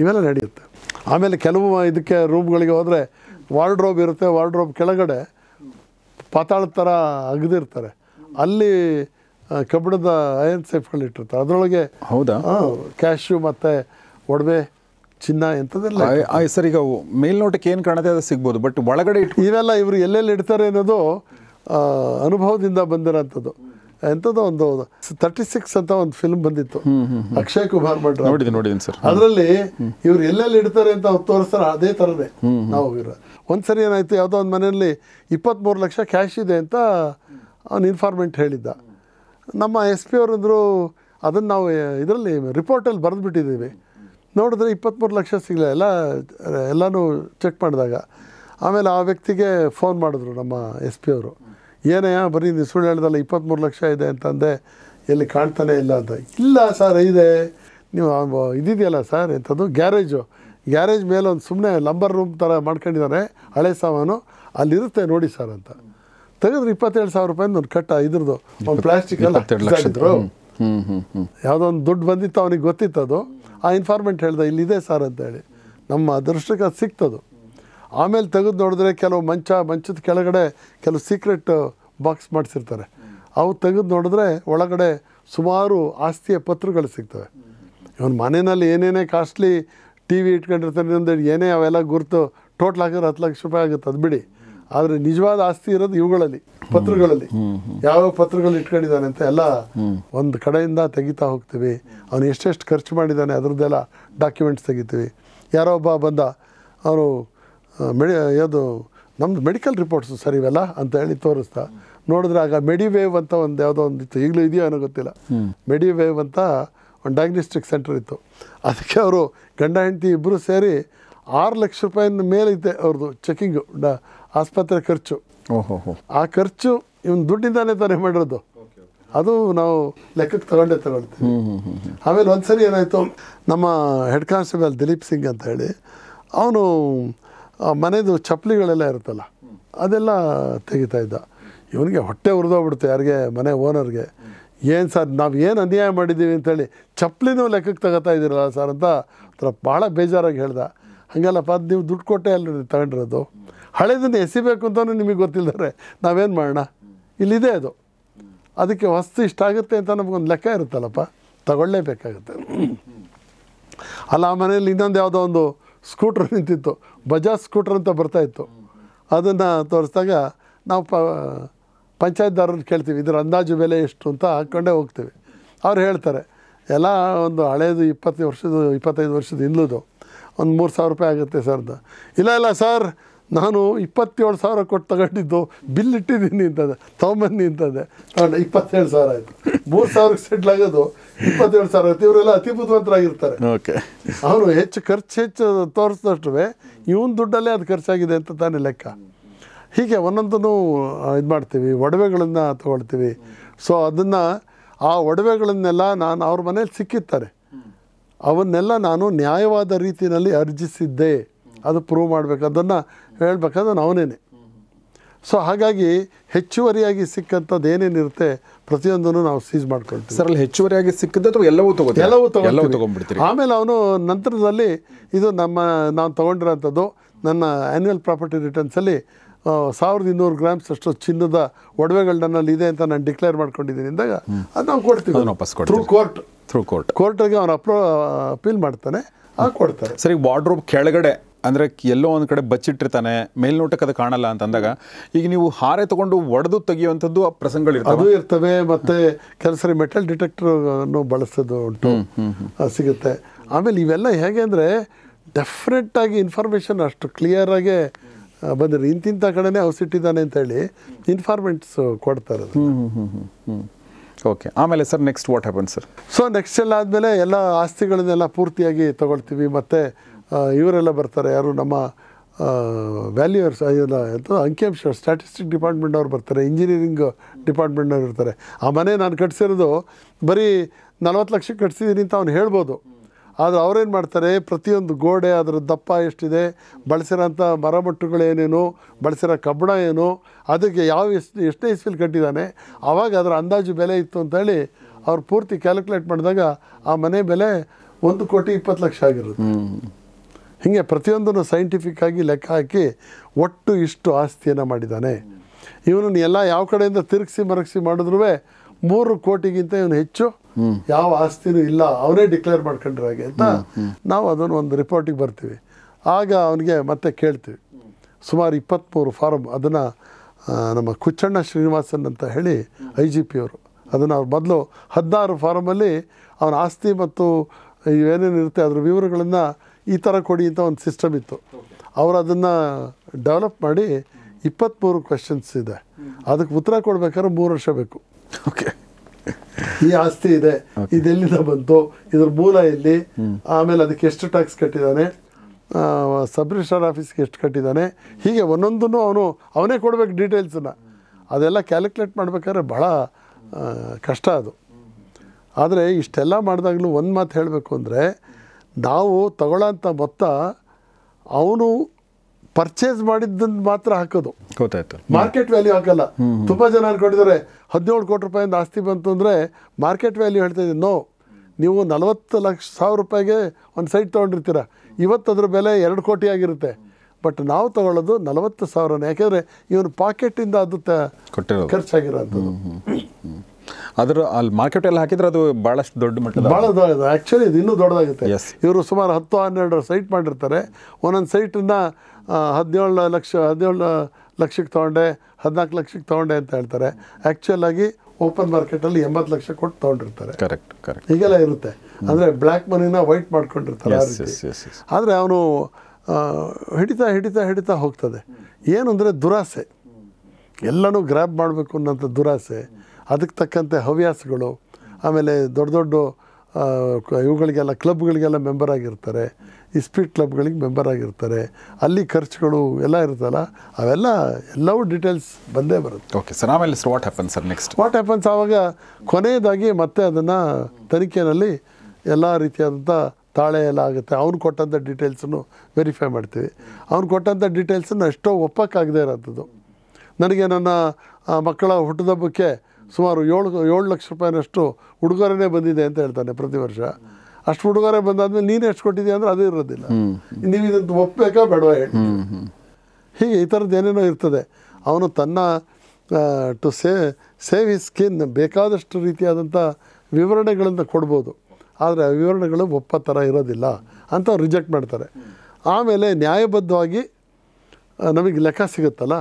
ಇವೆಲ್ಲ ನಡೆಯುತ್ತೆ ಆಮೇಲೆ ಕೆಲವು ಇದಕ್ಕೆ ರೂಮ್ಗಳಿಗೆ ಹೋದರೆ ವಾರ್ಡ್ರೋಬ್ ಇರುತ್ತೆ ವಾರ್ಡ್ರೋಬ್ ಕೆಳಗಡೆ ಪಾತಾಳ ಥರ ಅಗದಿರ್ತಾರೆ ಅಲ್ಲಿ ಕಬ್ಬಿಣದ ಐರನ್ ಸೇಫ್ಗಳು ಇಟ್ಟಿರ್ತಾರೆ ಅದರೊಳಗೆ ಹೌದಾ ಕ್ಯಾಶು ಮತ್ತು ಒಡವೆ ಚಿನ್ನ ಎಂಥದ್ದೆಲ್ಲ ಸರ್ ಈಗ ಮೇಲ್ನೋಟಕ್ಕೆ ಏನು ಕಾಣುತ್ತೆ ಅದು ಸಿಗ್ಬೋದು ಬಟ್ ಒಳಗಡೆ ಇಟ್ಟು ಇವೆಲ್ಲ ಇವರು ಎಲ್ಲೆಲ್ಲಿ ಇಡ್ತಾರೆ ಅನ್ನೋದು ಅನುಭವದಿಂದ ಬಂದಿರೋಂಥದ್ದು ಎಂಥದ್ದು ಒಂದು ತರ್ಟಿ ಸಿಕ್ಸ್ ಅಂತ ಒಂದು ಫಿಲ್ಮ್ ಬಂದಿತ್ತು ಅಕ್ಷಯ್ ಕುಮಾರ್ ಭಟ್ ನೋಡಿದ್ದೀನಿ ನೋಡಿದ್ದೀನಿ ಸರ್ ಅದರಲ್ಲಿ ಇವ್ರು ಎಲ್ಲೆಲ್ಲಿ ಇಡ್ತಾರೆ ಅಂತ ತೋರಿಸ್ತಾರೆ ಅದೇ ಥರದೇ ನಾವು ಹೋಗಿರೋ ಒಂದ್ಸರಿ ಏನಾಯ್ತು ಯಾವುದೋ ಒಂದು ಮನೆಯಲ್ಲಿ ಇಪ್ಪತ್ತ್ಮೂರು ಲಕ್ಷ ಕ್ಯಾಶ್ ಇದೆ ಅಂತ ಅವ್ನು ಇನ್ಫಾರ್ಮೆಂಟ್ ಹೇಳಿದ್ದ ನಮ್ಮ ಎಸ್ ಪಿ ಅವರಂದರು ಅದನ್ನು ನಾವು ಇದರಲ್ಲಿ ರಿಪೋರ್ಟಲ್ಲಿ ಬರೆದು ಬಿಟ್ಟಿದ್ದೀವಿ ನೋಡಿದ್ರೆ ಇಪ್ಪತ್ತ್ಮೂರು ಲಕ್ಷ ಸಿಗಲಿಲ್ಲ ಎಲ್ಲ ಎಲ್ಲನೂ ಚೆಕ್ ಮಾಡಿದಾಗ ಆಮೇಲೆ ಆ ವ್ಯಕ್ತಿಗೆ ಫೋನ್ ಮಾಡಿದ್ರು ನಮ್ಮ ಎಸ್ ಪಿ ಅವರು ಏನಯ್ಯ ಬರೀ ನೀವು ಸುಳ್ಳು ಹೇಳ್ದಲ್ಲ ಇಪ್ಪತ್ತ್ಮೂರು ಲಕ್ಷ ಇದೆ ಅಂತಂದೆ ಎಲ್ಲಿ ಕಾಣ್ತಾನೆ ಇಲ್ಲ ಅಂತ ಇಲ್ಲ ಸರ್ ಇದೆ ನೀವು ಇದಿದೆಯಲ್ಲ ಸರ್ ಎಂಥದ್ದು ಗ್ಯಾರೇಜು ಗ್ಯಾರೇಜ್ ಮೇಲೆ ಒಂದು ಸುಮ್ಮನೆ ಲಂಬರ್ ರೂಮ್ ಥರ ಮಾಡ್ಕೊಂಡಿದ್ದಾರೆ ಹಳೆ ಸಾಮಾನು ಅಲ್ಲಿರುತ್ತೆ ನೋಡಿ ಸರ್ ಅಂತ ತೆಗೆದ್ರೆ ಇಪ್ಪತ್ತೇಳು ಸಾವಿರ ರೂಪಾಯಿ ಒಂದು ಕಟ್ಟ ಇದ್ರದ್ದು ಒಂದು ಪ್ಲಾಸ್ಟಿಕ್ ಎಲ್ಲ ಯಾವುದೋ ಒಂದು ದುಡ್ಡು ಬಂದಿತ್ತು ಅವನಿಗೆ ಗೊತ್ತಿತ್ತು ಅದು ಆ ಇನ್ಫಾರ್ಮೆಂಟ್ ಹೇಳ್ದೆ ಇಲ್ಲಿದೆ ಸರ್ ಅಂತೇಳಿ ನಮ್ಮ ಅದೃಷ್ಟಕ್ಕೆ ಅದು ಸಿಕ್ತದು ಆಮೇಲೆ ತೆಗೆದು ನೋಡಿದ್ರೆ ಕೆಲವು ಮಂಚ ಮಂಚದ ಕೆಳಗಡೆ ಕೆಲವು ಸೀಕ್ರೆಟ್ ಬಾಕ್ಸ್ ಮಾಡಿಸಿರ್ತಾರೆ ಅವು ತೆಗೆದು ನೋಡಿದ್ರೆ ಒಳಗಡೆ ಸುಮಾರು ಆಸ್ತಿಯ ಪತ್ರಗಳು ಸಿಗ್ತವೆ ಇವನು ಮನೆಯಲ್ಲಿ ಏನೇನೇ ಕಾಸ್ಟ್ಲಿ ಟಿ ವಿ ಇಟ್ಕೊಂಡಿರ್ತಾನೆ ಏನೇ ಅವೆಲ್ಲ ಗುರುತು ಟೋಟ್ಲ್ ಹಾಕಿದ್ರೆ ಹತ್ತು ಲಕ್ಷ ರೂಪಾಯಿ ಆಗುತ್ತೆ ಅದು ಬಿಡಿ ಆದರೆ ನಿಜವಾದ ಆಸ್ತಿ ಇರೋದು ಇವುಗಳಲ್ಲಿ ಪತ್ರಗಳಲ್ಲಿ ಯಾವ ಪತ್ರಗಳು ಇಟ್ಕೊಂಡಿದ್ದಾನೆ ಅಂತ ಎಲ್ಲ ಒಂದು ಕಡೆಯಿಂದ ತೆಗಿತಾ ಹೋಗ್ತೀವಿ ಅವನು ಎಷ್ಟೆಷ್ಟು ಖರ್ಚು ಮಾಡಿದ್ದಾನೆ ಅದರದ್ದೆಲ್ಲ ಡಾಕ್ಯುಮೆಂಟ್ಸ್ ತೆಗಿತೀವಿ ಯಾರೋ ಒಬ್ಬ ಬಂದ ಅವನು ಮೆಡಿ ಯಾವುದು ನಮ್ಮದು ಮೆಡಿಕಲ್ ರಿಪೋರ್ಟ್ಸು ಸರ್ ಇವೆಲ್ಲ ಅಂತ ಹೇಳಿ ತೋರಿಸ್ತಾ ನೋಡಿದ್ರೆ ಆಗ ಮೆಡಿವೇವ್ ಅಂತ ಒಂದು ಯಾವುದೋ ಒಂದು ಇತ್ತು ಈಗಲೂ ಇದೆಯೋ ಏನೋ ಗೊತ್ತಿಲ್ಲ ಮೆಡಿವೇವ್ ಅಂತ ಒಂದು ಡಯಾಗ್ನಿಸ್ಟಿಕ್ ಸೆಂಟರ್ ಇತ್ತು ಅದಕ್ಕೆ ಅವರು ಗಂಡ ಹೆಂಡತಿ ಇಬ್ಬರು ಸೇರಿ ಆರು ಲಕ್ಷ ರೂಪಾಯಿನ ಇದ್ದೆ ಅವ್ರದ್ದು ಚೆಕಿಂಗು ಡ ಆಸ್ಪತ್ರೆ ಖರ್ಚು ಆ ಖರ್ಚು ಇವನ್ ದುಡ್ಡಿಂದಾನೇ ತಾನೇ ಮಾಡಿರೋದು ಅದು ನಾವು ಲೆಕ್ಕಕ್ಕೆ ತಗೊಂಡೇ ತಗೊಳ್ತೀವಿ ಆಮೇಲೆ ಒಂದ್ಸರಿ ಏನಾಯಿತು ನಮ್ಮ ಹೆಡ್ ಕಾನ್ಸ್ಟೇಬಲ್ ದಿಲೀಪ್ ಸಿಂಗ್ ಅಂತ ಹೇಳಿ ಅವನು ಮನೆಯದು ಚಪ್ಪಲಿಗಳೆಲ್ಲ ಇರುತ್ತಲ್ಲ ಅದೆಲ್ಲ ತೆಗಿತಾ ಇದ್ದ ಇವನಿಗೆ ಹೊಟ್ಟೆ ಉರಿದೋಗ್ಬಿಡ್ತು ಯಾರಿಗೆ ಮನೆ ಓನರ್ಗೆ ಏನು ಸರ್ ನಾವು ಏನು ಅನ್ಯಾಯ ಮಾಡಿದ್ದೀವಿ ಅಂತೇಳಿ ಚಪ್ಪಲಿನೂ ಲೆಕ್ಕಕ್ಕೆ ತಗೋತಾ ಇದ್ದೀರಲ್ಲ ಸರ್ ಅಂತ ಒಂಥರ ಭಾಳ ಬೇಜಾರಾಗಿ ಹೇಳ್ದೆ ಹಾಗಲ್ಲಪ್ಪ ಅದು ನೀವು ದುಡ್ಡು ಕೊಟ್ಟೆ ಅಲ್ಲಿ ತಗೊಂಡಿರೋದು ಹಳೆದನ್ನು ಎಸಿಬೇಕು ಅಂತಲೂ ನಿಮಗೆ ಗೊತ್ತಿಲ್ಲದರೆ ನಾವೇನು ಮಾಡೋಣ ಇಲ್ಲಿದೆ ಅದು ಅದಕ್ಕೆ ವಸ್ತು ಇಷ್ಟಾಗುತ್ತೆ ಅಂತ ನಮಗೊಂದು ಲೆಕ್ಕ ಇರುತ್ತಲ್ಲಪ್ಪ ತಗೊಳ್ಳೇಬೇಕಾಗುತ್ತೆ ಅಲ್ಲ ಆ ಮನೆಯಲ್ಲಿ ಇನ್ನೊಂದು ಯಾವುದೋ ಒಂದು ಸ್ಕೂಟ್ರ್ ನಿಂತಿತ್ತು ಬಜಾಜ್ ಸ್ಕೂಟ್ರ್ ಅಂತ ಬರ್ತಾಯಿತ್ತು ಅದನ್ನು ತೋರಿಸಿದಾಗ ನಾವು ಪ ಪಂಚಾಯತ್ದಾರನ್ನು ಕೇಳ್ತೀವಿ ಇದರ ಅಂದಾಜು ಬೆಲೆ ಎಷ್ಟು ಅಂತ ಹಾಕ್ಕೊಂಡೇ ಹೋಗ್ತೀವಿ ಅವ್ರು ಹೇಳ್ತಾರೆ ಎಲ್ಲ ಒಂದು ಹಳೇದು ಇಪ್ಪತ್ತು ವರ್ಷದ ಇಪ್ಪತ್ತೈದು ವರ್ಷದ ಇಲ್ಲದು ಒಂದು ಮೂರು ಸಾವಿರ ರೂಪಾಯಿ ಆಗುತ್ತೆ ಸರ್ದು ಇಲ್ಲ ಇಲ್ಲ ಸರ್ ನಾನು ಇಪ್ಪತ್ತೇಳು ಸಾವಿರ ಕೊಟ್ಟು ತಗೊಂಡಿದ್ದು ಬಿಲ್ ಇಟ್ಟಿದ್ದೀನಿ ಅಂತದೆ ತಗೊಂಬನ್ನಿ ಅಂತದೆ ಅಣ್ಣ ಇಪ್ಪತ್ತೇಳು ಸಾವಿರ ಆಯಿತು ಮೂರು ಸಾವಿರಕ್ಕೆ ಸೆಟ್ಲ್ ಆಗೋದು ಇಪ್ಪತ್ತೇಳು ಸಾವಿರ ಆಯ್ತು ಇವರೆಲ್ಲ ಅತಿ ಬುದ್ಧಿವಂತರಾಗಿರ್ತಾರೆ ಓಕೆ ಅವನು ಹೆಚ್ಚು ಖರ್ಚು ಹೆಚ್ಚು ತೋರಿಸಿದಷ್ಟು ಇವನ್ ದುಡ್ಡಲ್ಲೇ ಅದು ಖರ್ಚಾಗಿದೆ ಅಂತ ತಾನೇ ಲೆಕ್ಕ ಹೀಗೆ ಒಂದೊಂದನ್ನು ಇದು ಮಾಡ್ತೀವಿ ಒಡವೆಗಳನ್ನು ತೊಗೊಳ್ತೀವಿ ಸೊ ಅದನ್ನು ಆ ಒಡವೆಗಳನ್ನೆಲ್ಲ ನಾನು ಅವ್ರ ಮನೇಲಿ ಸಿಕ್ಕಿರ್ತಾರೆ ಅವನ್ನೆಲ್ಲ ನಾನು ನ್ಯಾಯವಾದ ರೀತಿಯಲ್ಲಿ ಅರ್ಜಿಸಿದ್ದೆ ಅದು ಪ್ರೂವ್ ಮಾಡಬೇಕು ಅದನ್ನು ಹೇಳ್ಬೇಕಾದ್ರೆ ಅವನೇನೆ ಸೊ ಹಾಗಾಗಿ ಹೆಚ್ಚುವರಿಯಾಗಿ ಸಿಕ್ಕಂಥದ್ದು ಏನೇನಿರುತ್ತೆ ಪ್ರತಿಯೊಂದನ್ನು ನಾವು ಸೀಸ್ ಮಾಡ್ಕೊಳ್ತೀವಿ ಸರ್ ಅಲ್ಲಿ ಹೆಚ್ಚುವರಿಯಾಗಿ ಸಿಕ್ಕಿದ್ದು ಅಥವಾ ಎಲ್ಲವೂ ತಗೋತೀವಿ ಎಲ್ಲವೂ ಎಲ್ಲವೂ ತಗೊಂಬಿಡ್ತೀವಿ ಆಮೇಲೆ ಅವನು ನಂತರದಲ್ಲಿ ಇದು ನಮ್ಮ ನಾನು ತೊಗೊಂಡಿರೋಂಥದ್ದು ನನ್ನ ಆ್ಯನ್ಯುವಲ್ ಪ್ರಾಪರ್ಟಿ ರಿಟರ್ನ್ಸಲ್ಲಿ ಸಾವಿರದ ಇನ್ನೂರು ಗ್ರಾಮ್ಸ್ ಅಷ್ಟು ಚಿನ್ನದ ಒಡವೆಗಳು ನನ್ನಲ್ಲಿ ಇದೆ ಅಂತ ನಾನು ಡಿಕ್ಲೇರ್ ಮಾಡ್ಕೊಂಡಿದ್ದೀನಿ ಅಂದಾಗ ಅದು ನಾವು ಕೊಡ್ತೀವಿ ಥ್ರೂ ಕೋರ್ಟ್ ಥ್ರೂ ಕೋರ್ಟ್ ಕೋರ್ಟಿಗೆ ಅವನು ಅಪ್ರೋ ಅಪೀಲ್ ಮಾಡ್ತಾನೆ ಕೊಡ್ತಾರೆ ಸರಿ ವಾರ್ಡ್ರೋಬ್ ಕೆಳಗಡೆ ಅಂದರೆ ಎಲ್ಲೋ ಒಂದು ಕಡೆ ಬಚ್ಚಿಟ್ಟಿರ್ತಾನೆ ಮೇಲ್ನೋಟಕ್ಕೆ ಅದು ಕಾಣಲ್ಲ ಅಂತ ಅಂದಾಗ ಈಗ ನೀವು ಹಾರೆ ತೊಗೊಂಡು ಒಡೆದು ತೆಗೆಯುವಂಥದ್ದು ಆ ಪ್ರಸಂಗಗಳಿರ್ತವೆ ಅದು ಇರ್ತವೆ ಮತ್ತು ಕೆಲಸರಿ ಮೆಟಲ್ ಮೆಟಲ್ ಡಿಟೆಕ್ಟ್ರನ್ನು ಬಳಸೋದು ಉಂಟು ಸಿಗುತ್ತೆ ಆಮೇಲೆ ಇವೆಲ್ಲ ಹೇಗೆ ಅಂದರೆ ಡೆಫಿನೆಟ್ಟಾಗಿ ಇನ್ಫಾರ್ಮೇಷನ್ ಅಷ್ಟು ಕ್ಲಿಯರಾಗೆ ಬಂದ್ರೆ ಇಂತಿಂಥ ಕಡೆನೇ ಅಂತ ಅಂತೇಳಿ ಇನ್ಫಾರ್ಮೆಂಟ್ಸ್ ಕೊಡ್ತಾರೆ ಓಕೆ ಆಮೇಲೆ sir next what happen sir so next ಎಲ್ಲ ಆದಮೇಲೆ ಎಲ್ಲ ಆಸ್ತಿಗಳನ್ನೆಲ್ಲ ಪೂರ್ತಿಯಾಗಿ ತೊಗೊಳ್ತೀವಿ ಮತ್ತು ಇವರೆಲ್ಲ ಬರ್ತಾರೆ ಯಾರು ನಮ್ಮ ವ್ಯಾಲ್ಯೂಯರ್ಸ್ ಎಲ್ಲ ಎಂಥ ಅಂಕಿಅಂಶ ಸ್ಟ್ಯಾಟಿಸ್ಟಿಕ್ ಡಿಪಾರ್ಟ್ಮೆಂಟ್ ಬರ್ತಾರೆ ಇಂಜಿನಿಯರಿಂಗ್ ಡಿಪಾರ್ಟ್ಮೆಂಟ್ನವ್ರು ಇರ್ತಾರೆ ಆ ಮನೆ ನಾನು ಕಟ್ಸಿರೋದು ಬರೀ ನಲ್ವತ್ತು ಲಕ್ಷಕ್ಕೆ ಕಟ್ಸಿದ್ದೀನಿ ಅಂತ ಅವ್ನು ಹೇಳ್ಬೋದು ಆದರೆ ಅವ್ರೇನು ಮಾಡ್ತಾರೆ ಪ್ರತಿಯೊಂದು ಗೋಡೆ ಅದರ ದಪ್ಪ ಎಷ್ಟಿದೆ ಬಳಸಿರೋಂಥ ಮರಮಟ್ಟುಗಳೇನೇನು ಬಳಸಿರೋ ಕಬ್ಬಣ ಏನು ಅದಕ್ಕೆ ಯಾವ ಎಷ್ಟು ಎಷ್ಟೇ ಇಸ್ವಿಲ್ ಕಟ್ಟಿದ್ದಾನೆ ಆವಾಗ ಅದರ ಅಂದಾಜು ಬೆಲೆ ಇತ್ತು ಅಂತೇಳಿ ಅವ್ರು ಪೂರ್ತಿ ಕ್ಯಾಲ್ಕುಲೇಟ್ ಮಾಡಿದಾಗ ಆ ಮನೆ ಬೆಲೆ ಒಂದು ಕೋಟಿ ಇಪ್ಪತ್ತು ಲಕ್ಷ ಆಗಿರುತ್ತೆ ಹೀಗೆ ಪ್ರತಿಯೊಂದನ್ನು ಸೈಂಟಿಫಿಕ್ ಆಗಿ ಲೆಕ್ಕ ಹಾಕಿ ಒಟ್ಟು ಇಷ್ಟು ಆಸ್ತಿಯನ್ನು ಮಾಡಿದ್ದಾನೆ ಇವನನ್ನು ಎಲ್ಲ ಯಾವ ಕಡೆಯಿಂದ ತಿರುಗಿಸಿ ಮರಗಿಸಿ ಮಾಡಿದ್ರು ಮೂರು ಕೋಟಿಗಿಂತ ಇವನು ಹೆಚ್ಚು ಯಾವ ಆಸ್ತಿನೂ ಇಲ್ಲ ಅವನೇ ಡಿಕ್ಲೇರ್ ಮಾಡ್ಕೊಂಡ್ರೆ ಹಾಗೆ ಅಂತ ನಾವು ಅದನ್ನು ಒಂದು ರಿಪೋರ್ಟಿಗೆ ಬರ್ತೀವಿ ಆಗ ಅವನಿಗೆ ಮತ್ತೆ ಕೇಳ್ತೀವಿ ಸುಮಾರು ಇಪ್ಪತ್ತ್ಮೂರು ಫಾರಮ್ ಅದನ್ನು ನಮ್ಮ ಕುಚ್ಚಣ್ಣ ಶ್ರೀನಿವಾಸನ್ ಅಂತ ಹೇಳಿ ಐ ಜಿ ಪಿ ಅವರು ಅದನ್ನು ಅವ್ರು ಮೊದಲು ಹದಿನಾರು ಫಾರಮಲ್ಲಿ ಅವನ ಆಸ್ತಿ ಮತ್ತು ಇವೇನೇನಿರುತ್ತೆ ಇರುತ್ತೆ ಅದರ ವಿವರಗಳನ್ನು ಈ ಥರ ಕೊಡಿ ಅಂತ ಒಂದು ಸಿಸ್ಟಮ್ ಇತ್ತು ಅವರು ಅದನ್ನು ಡೆವಲಪ್ ಮಾಡಿ ಇಪ್ಪತ್ತ್ಮೂರು ಕ್ವೆಶನ್ಸ್ ಇದೆ ಅದಕ್ಕೆ ಉತ್ತರ ಕೊಡಬೇಕಾದ್ರೆ ಮೂರು ವರ್ಷ ಬೇಕು ಓಕೆ ಈ ಆಸ್ತಿ ಇದೆ ಇದೆಲ್ಲಿಂದ ಬಂತು ಇದ್ರ ಮೂಲ ಎಲ್ಲಿ ಆಮೇಲೆ ಅದಕ್ಕೆ ಎಷ್ಟು ಟ್ಯಾಕ್ಸ್ ಕಟ್ಟಿದ್ದಾನೆ ಸಬ್ ರಿಜಿಸ್ಟ್ರಾರ್ ಆಫೀಸ್ಗೆ ಎಷ್ಟು ಕಟ್ಟಿದ್ದಾನೆ ಹೀಗೆ ಒಂದೊಂದನ್ನು ಅವನು ಅವನೇ ಕೊಡಬೇಕು ಡೀಟೇಲ್ಸನ್ನು ಅದೆಲ್ಲ ಕ್ಯಾಲ್ಕುಲೇಟ್ ಮಾಡ್ಬೇಕಾದ್ರೆ ಭಾಳ ಕಷ್ಟ ಅದು ಆದರೆ ಇಷ್ಟೆಲ್ಲ ಮಾಡಿದಾಗಲೂ ಒಂದು ಮಾತು ಹೇಳಬೇಕು ಅಂದರೆ ನಾವು ತಗೊಳ್ಳೋಂಥ ಮೊತ್ತ ಅವನು ಪರ್ಚೇಸ್ ಮಾಡಿದ್ದನ್ನು ಮಾತ್ರ ಹಾಕೋದು ಗೊತ್ತಾಯ್ತು ಮಾರ್ಕೆಟ್ ವ್ಯಾಲ್ಯೂ ಹಾಕಲ್ಲ ತುಂಬ ಜನ ಅನ್ಕೊಂಡಿದ್ದಾರೆ ಹದಿನೇಳು ಕೋಟಿ ರೂಪಾಯಿಂದ ಆಸ್ತಿ ಬಂತು ಅಂದರೆ ಮಾರ್ಕೆಟ್ ವ್ಯಾಲ್ಯೂ ಹೇಳ್ತಾ ಇದ್ದೀನಿ ನೋ ನೀವು ನಲವತ್ತು ಲಕ್ಷ ಸಾವಿರ ರೂಪಾಯಿಗೆ ಒಂದು ಸೈಟ್ ತೊಗೊಂಡಿರ್ತೀರ ಇವತ್ತು ಅದ್ರ ಬೆಲೆ ಎರಡು ಕೋಟಿ ಆಗಿರುತ್ತೆ ಬಟ್ ನಾವು ತಗೊಳ್ಳೋದು ನಲವತ್ತು ಸಾವಿರನ ಯಾಕೆಂದರೆ ಇವನು ಪಾಕೆಟಿಂದ ಅದು ಖರ್ಚಾಗಿರೋದು ಅದರ ಅಲ್ಲಿ ಮಾರ್ಕೆಟಲ್ಲಿ ಹಾಕಿದ್ರೆ ಅದು ಭಾಳಷ್ಟು ದೊಡ್ಡ ಮಟ್ಟದ ಭಾಳ ದೊಡ್ಡದು ಆ್ಯಕ್ಚುಲಿ ಇದು ಇನ್ನೂ ದೊಡ್ಡದಾಗುತ್ತೆ ಇವರು ಸುಮಾರು ಹತ್ತು ಹನ್ನೆರಡು ಸೈಟ್ ಮಾಡಿರ್ತಾರೆ ಒಂದೊಂದು ಸೈಟನ್ನು ಹದಿನೇಳು ಲಕ್ಷ ಹದಿನೇಳು ಲಕ್ಷಕ್ಕೆ ತೊಗೊಂಡೆ ಹದಿನಾಲ್ಕು ಲಕ್ಷಕ್ಕೆ ತೊಗೊಂಡೆ ಅಂತ ಹೇಳ್ತಾರೆ ಆಗಿ ಓಪನ್ ಮಾರ್ಕೆಟಲ್ಲಿ ಎಂಬತ್ತು ಲಕ್ಷ ಕೊಟ್ಟು ತೊಗೊಂಡಿರ್ತಾರೆ ಕರೆಕ್ಟ್ ಕರೆಕ್ಟ್ ಹೀಗೆಲ್ಲ ಇರುತ್ತೆ ಅಂದರೆ ಬ್ಲ್ಯಾಕ್ ಮನಿನ ವೈಟ್ ಮಾಡ್ಕೊಂಡಿರ್ತಾರೆ ಆದರೆ ಅವನು ಹಿಡಿತಾ ಹಿಡಿತಾ ಹಿಡಿತಾ ಹೋಗ್ತದೆ ಏನು ಅಂದರೆ ದುರಾಸೆ ಎಲ್ಲನೂ ಗ್ರ್ಯಾಬ್ ಮಾಡಬೇಕು ಅನ್ನೋಂಥ ದುರಾಸೆ ಅದಕ್ಕೆ ತಕ್ಕಂತೆ ಹವ್ಯಾಸಗಳು ಆಮೇಲೆ ದೊಡ್ಡ ದೊಡ್ಡ ಇವುಗಳಿಗೆಲ್ಲ ಕ್ಲಬ್ಗಳಿಗೆಲ್ಲ ಮೆಂಬರ್ ಆಗಿರ್ತಾರೆ ಇಸ್ಪೀಟ್ ಕ್ಲಬ್ಗಳಿಗೆ ಮೆಂಬರ್ ಆಗಿರ್ತಾರೆ ಅಲ್ಲಿ ಖರ್ಚುಗಳು ಎಲ್ಲ ಇರುತ್ತಲ್ಲ ಅವೆಲ್ಲ ಎಲ್ಲವೂ ಡೀಟೇಲ್ಸ್ ಬಂದೇ ಬರುತ್ತೆ ಓಕೆ ಸರ್ ಆಮೇಲೆ sir what happen sir next what happens ಆವಾಗ ಕೊನೆಯದಾಗಿ ಮತ್ತೆ ಅದನ್ನು ತನಿಖೆಯಲ್ಲಿ ಎಲ್ಲ ರೀತಿಯಾದಂಥ ತಾಳೆ ಎಲ್ಲ ಆಗುತ್ತೆ ಅವ್ನು ಕೊಟ್ಟಂಥ ಡೀಟೇಲ್ಸನ್ನು ವೆರಿಫೈ ಮಾಡ್ತೀವಿ ಅವ್ನು ಕೊಟ್ಟಂಥ ಡೀಟೇಲ್ಸನ್ನು ಎಷ್ಟೋ ಒಪ್ಪಕ್ಕಾಗದೇ ಇರೋಂಥದ್ದು ನನಗೆ ನನ್ನ ಮಕ್ಕಳ ಹುಟ್ಟದಬ್ಬಕ್ಕೆ ಸುಮಾರು ಏಳು ಏಳು ಲಕ್ಷ ರೂಪಾಯಿನಷ್ಟು ಉಡುಗೊರೆನೇ ಬಂದಿದೆ ಅಂತ ಹೇಳ್ತಾನೆ ಪ್ರತಿ ವರ್ಷ ಅಷ್ಟು ಉಡುಗೊರೆ ಬಂದಾದ್ಮೇಲೆ ನೀನು ಎಷ್ಟು ಕೊಟ್ಟಿದ್ದೀಯ ಅಂದರೆ ಅದೇ ಇರೋದಿಲ್ಲ ನೀವು ಇದನ್ನು ಒಪ್ಪಬೇಕಾ ಬೇಡವಾ ಹೇಳಿ ಹೀಗೆ ಈ ಥರದ್ದು ಏನೇನೋ ಇರ್ತದೆ ಅವನು ತನ್ನ ಟು ಸೇ ಸೇವ್ ಈ ಸ್ಕಿನ್ ಬೇಕಾದಷ್ಟು ರೀತಿಯಾದಂಥ ವಿವರಣೆಗಳನ್ನು ಕೊಡ್ಬೋದು ಆದರೆ ಆ ವಿವರಣೆಗಳು ಒಪ್ಪ ಥರ ಇರೋದಿಲ್ಲ ಅಂತ ರಿಜೆಕ್ಟ್ ಮಾಡ್ತಾರೆ ಆಮೇಲೆ ನ್ಯಾಯಬದ್ಧವಾಗಿ ನಮಗೆ ಲೆಕ್ಕ ಸಿಗುತ್ತಲ್ಲ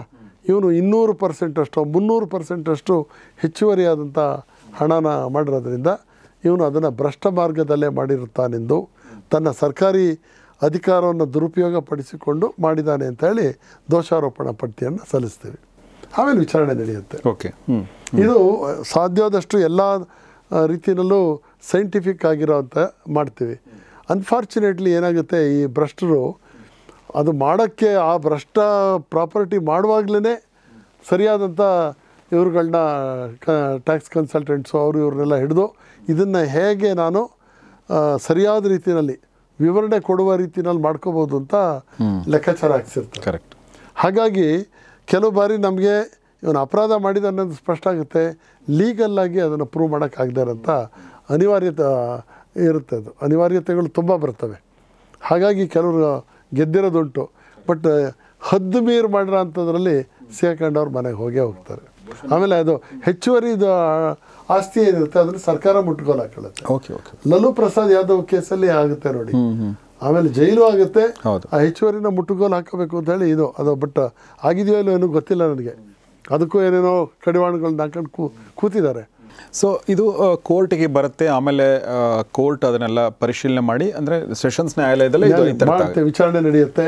ಇವನು ಇನ್ನೂರು ಪರ್ಸೆಂಟಷ್ಟು ಮುನ್ನೂರು ಪರ್ಸೆಂಟಷ್ಟು ಹೆಚ್ಚುವರಿಯಾದಂಥ ಹಣನ ಮಾಡಿರೋದ್ರಿಂದ ಇವನು ಅದನ್ನು ಭ್ರಷ್ಟ ಮಾರ್ಗದಲ್ಲೇ ಮಾಡಿರುತ್ತಾನೆಂದು ತನ್ನ ಸರ್ಕಾರಿ ಅಧಿಕಾರವನ್ನು ದುರುಪಯೋಗ ಪಡಿಸಿಕೊಂಡು ಮಾಡಿದ್ದಾನೆ ಅಂತ ಹೇಳಿ ದೋಷಾರೋಪಣಾ ಪಟ್ಟಿಯನ್ನು ಸಲ್ಲಿಸ್ತೀವಿ ಆಮೇಲೆ ವಿಚಾರಣೆ ನಡೆಯುತ್ತೆ ಓಕೆ ಇದು ಸಾಧ್ಯವಾದಷ್ಟು ಎಲ್ಲ ರೀತಿಯಲ್ಲೂ ಸೈಂಟಿಫಿಕ್ ಆಗಿರೋ ಅಂತ ಮಾಡ್ತೀವಿ ಅನ್ಫಾರ್ಚುನೇಟ್ಲಿ ಏನಾಗುತ್ತೆ ಈ ಭ್ರಷ್ಟರು ಅದು ಮಾಡೋಕ್ಕೆ ಆ ಭ್ರಷ್ಟ ಪ್ರಾಪರ್ಟಿ ಮಾಡುವಾಗಲೇ ಸರಿಯಾದಂಥ ಇವ್ರುಗಳನ್ನ ಕ ಟ್ಯಾಕ್ಸ್ ಕನ್ಸಲ್ಟೆಂಟ್ಸು ಅವರು ಇವ್ರನ್ನೆಲ್ಲ ಹಿಡಿದು ಇದನ್ನು ಹೇಗೆ ನಾನು ಸರಿಯಾದ ರೀತಿಯಲ್ಲಿ ವಿವರಣೆ ಕೊಡುವ ರೀತಿನಲ್ಲಿ ಮಾಡ್ಕೋಬೋದು ಅಂತ ಲೆಕ್ಕಾಚಾರ ಹಾಕ್ಸಿರ್ತಾರೆ ಕರೆಕ್ಟ್ ಹಾಗಾಗಿ ಕೆಲವು ಬಾರಿ ನಮಗೆ ಇವನು ಅಪರಾಧ ಮಾಡಿದ ಅನ್ನೋದು ಸ್ಪಷ್ಟ ಆಗುತ್ತೆ ಲೀಗಲ್ಲಾಗಿ ಅದನ್ನು ಪ್ರೂವ್ ಮಾಡೋಕ್ಕಾಗದೇ ಇರೋಂಥ ಅನಿವಾರ್ಯತೆ ಇರುತ್ತೆ ಅದು ಅನಿವಾರ್ಯತೆಗಳು ತುಂಬ ಬರ್ತವೆ ಹಾಗಾಗಿ ಕೆಲವರು ಗೆದ್ದಿರೋದುಂಟು ಬಟ್ uh, ಹದ್ದು ಮೀರು ಮಾಡಿರೋ ಅಂಥದ್ರಲ್ಲಿ ಅವ್ರು ಮನೆಗೆ ಹೋಗೇ ಹೋಗ್ತಾರೆ ಆಮೇಲೆ ಅದು ಹೆಚ್ಚುವರಿ ಇದು ಆಸ್ತಿ ಏನಿರುತ್ತೆ ಅದನ್ನು ಸರ್ಕಾರ ಮುಟ್ಕೊಂಡು ಹಾಕೊಳ್ಳುತ್ತೆ ಓಕೆ ಪ್ರಸಾದ್ ಯಾದವ್ ಕೇಸಲ್ಲಿ ಆಗುತ್ತೆ ನೋಡಿ ಆಮೇಲೆ ಜೈಲು ಆಗುತ್ತೆ ಆ ಹೆಚ್ಚುವರಿನ ಮುಟ್ಟುಗೋಲು ಹಾಕಬೇಕು ಅಂತ ಹೇಳಿ ಇದು ಅದು ಬಟ್ ಆಗಿದೆಯೋ ಇಲ್ಲೋ ಏನೂ ಗೊತ್ತಿಲ್ಲ ನನಗೆ ಅದಕ್ಕೂ ಏನೇನೋ ಕಡಿವಾಣಗಳನ್ನ ಹಾಕೊಂಡು ಕೂತಿದ್ದಾರೆ ಸೊ ಇದು ಕೋರ್ಟ್ಗೆ ಬರುತ್ತೆ ಆಮೇಲೆ ಕೋರ್ಟ್ ಅದನ್ನೆಲ್ಲ ಪರಿಶೀಲನೆ ಮಾಡಿ ಅಂದರೆ ಸೆಷನ್ಸ್ ನ್ಯಾಯಾಲಯದಲ್ಲಿ ವಿಚಾರಣೆ ನಡೆಯುತ್ತೆ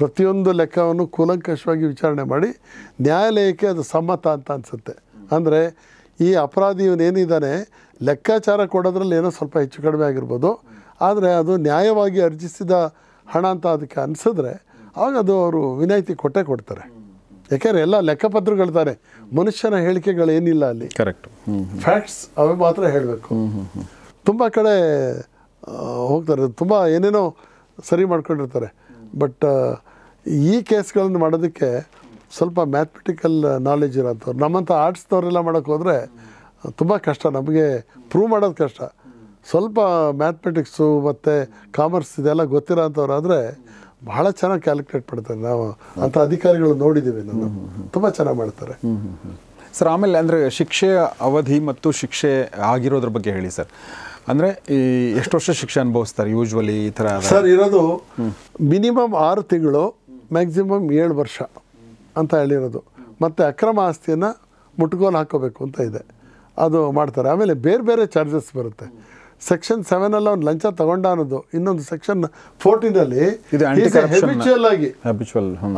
ಪ್ರತಿಯೊಂದು ಲೆಕ್ಕವನ್ನು ಕೂಲಂಕಷವಾಗಿ ವಿಚಾರಣೆ ಮಾಡಿ ನ್ಯಾಯಾಲಯಕ್ಕೆ ಅದು ಸಮ್ಮತ ಅಂತ ಅನಿಸುತ್ತೆ ಅಂದರೆ ಈ ಅಪರಾಧಿ ಲೆಕ್ಕಾಚಾರ ಕೊಡೋದ್ರಲ್ಲಿ ಏನೋ ಸ್ವಲ್ಪ ಹೆಚ್ಚು ಕಡಿಮೆ ಆಗಿರ್ಬೋದು ಆದರೆ ಅದು ನ್ಯಾಯವಾಗಿ ಅರ್ಜಿಸಿದ ಹಣ ಅಂತ ಅದಕ್ಕೆ ಅನಿಸಿದ್ರೆ ಆಗ ಅದು ಅವರು ವಿನಾಯಿತಿ ಕೊಟ್ಟೇ ಕೊಡ್ತಾರೆ ಯಾಕೆಂದ್ರೆ ಎಲ್ಲ ಲೆಕ್ಕಪತ್ರಗಳಿದ್ದಾರೆ ಮನುಷ್ಯನ ಹೇಳಿಕೆಗಳೇನಿಲ್ಲ ಅಲ್ಲಿ ಕರೆಕ್ಟ್ ಫ್ಯಾಕ್ಟ್ಸ್ ಅವು ಮಾತ್ರ ಹೇಳಬೇಕು ತುಂಬ ಕಡೆ ಹೋಗ್ತಾರೆ ತುಂಬ ಏನೇನೋ ಸರಿ ಮಾಡ್ಕೊಂಡಿರ್ತಾರೆ ಬಟ್ ಈ ಕೇಸ್ಗಳನ್ನು ಮಾಡೋದಕ್ಕೆ ಸ್ವಲ್ಪ ಮ್ಯಾಥಮೆಟಿಕಲ್ ನಾಲೆಜ್ ಇರೋಂಥವ್ರು ನಮ್ಮಂಥ ಆರ್ಟ್ಸ್ನವರೆಲ್ಲ ಮಾಡೋಕ್ಕೆ ಹೋದರೆ ತುಂಬ ಕಷ್ಟ ನಮಗೆ ಪ್ರೂವ್ ಮಾಡೋದು ಕಷ್ಟ ಸ್ವಲ್ಪ ಮ್ಯಾಥಮೆಟಿಕ್ಸು ಮತ್ತು ಕಾಮರ್ಸ್ ಇದೆಲ್ಲ ಗೊತ್ತಿರೋ ಅಂಥವ್ರಾದರೆ ಬಹಳ ಚೆನ್ನಾಗಿ ಕ್ಯಾಲ್ಕುಲೇಟ್ ಮಾಡ್ತಾರೆ ನಾವು ಅಂತ ಅಧಿಕಾರಿಗಳು ನೋಡಿದ್ದೀವಿ ನಾನು ತುಂಬ ಚೆನ್ನಾಗಿ ಮಾಡ್ತಾರೆ ಸರ್ ಆಮೇಲೆ ಅಂದರೆ ಶಿಕ್ಷೆಯ ಅವಧಿ ಮತ್ತು ಶಿಕ್ಷೆ ಆಗಿರೋದ್ರ ಬಗ್ಗೆ ಹೇಳಿ ಸರ್ ಅಂದರೆ ಈ ಎಷ್ಟು ವರ್ಷ ಶಿಕ್ಷೆ ಅನುಭವಿಸ್ತಾರೆ ಯೂಶ್ವಲಿ ಈ ಥರ ಸರ್ ಇರೋದು ಮಿನಿಮಮ್ ಆರು ತಿಂಗಳು ಮ್ಯಾಕ್ಸಿಮಮ್ ಏಳು ವರ್ಷ ಅಂತ ಹೇಳಿರೋದು ಮತ್ತು ಅಕ್ರಮ ಆಸ್ತಿಯನ್ನು ಮುಟ್ಕೋಲು ಹಾಕೋಬೇಕು ಅಂತ ಇದೆ ಅದು ಮಾಡ್ತಾರೆ ಆಮೇಲೆ ಬೇರೆ ಬೇರೆ ಚಾರ್ಜಸ್ ಬರುತ್ತೆ ಸೆಕ್ಷನ್ ಸೆವೆನ್ ಅಲ್ಲಿ ಅವ್ನು ಲಂಚ ತಗೊಂಡ ಅನ್ನೋದು ಇನ್ನೊಂದು ಸೆಕ್ಷನ್ ಫೋರ್ಟೀನ್ ಅಲ್ಲಿ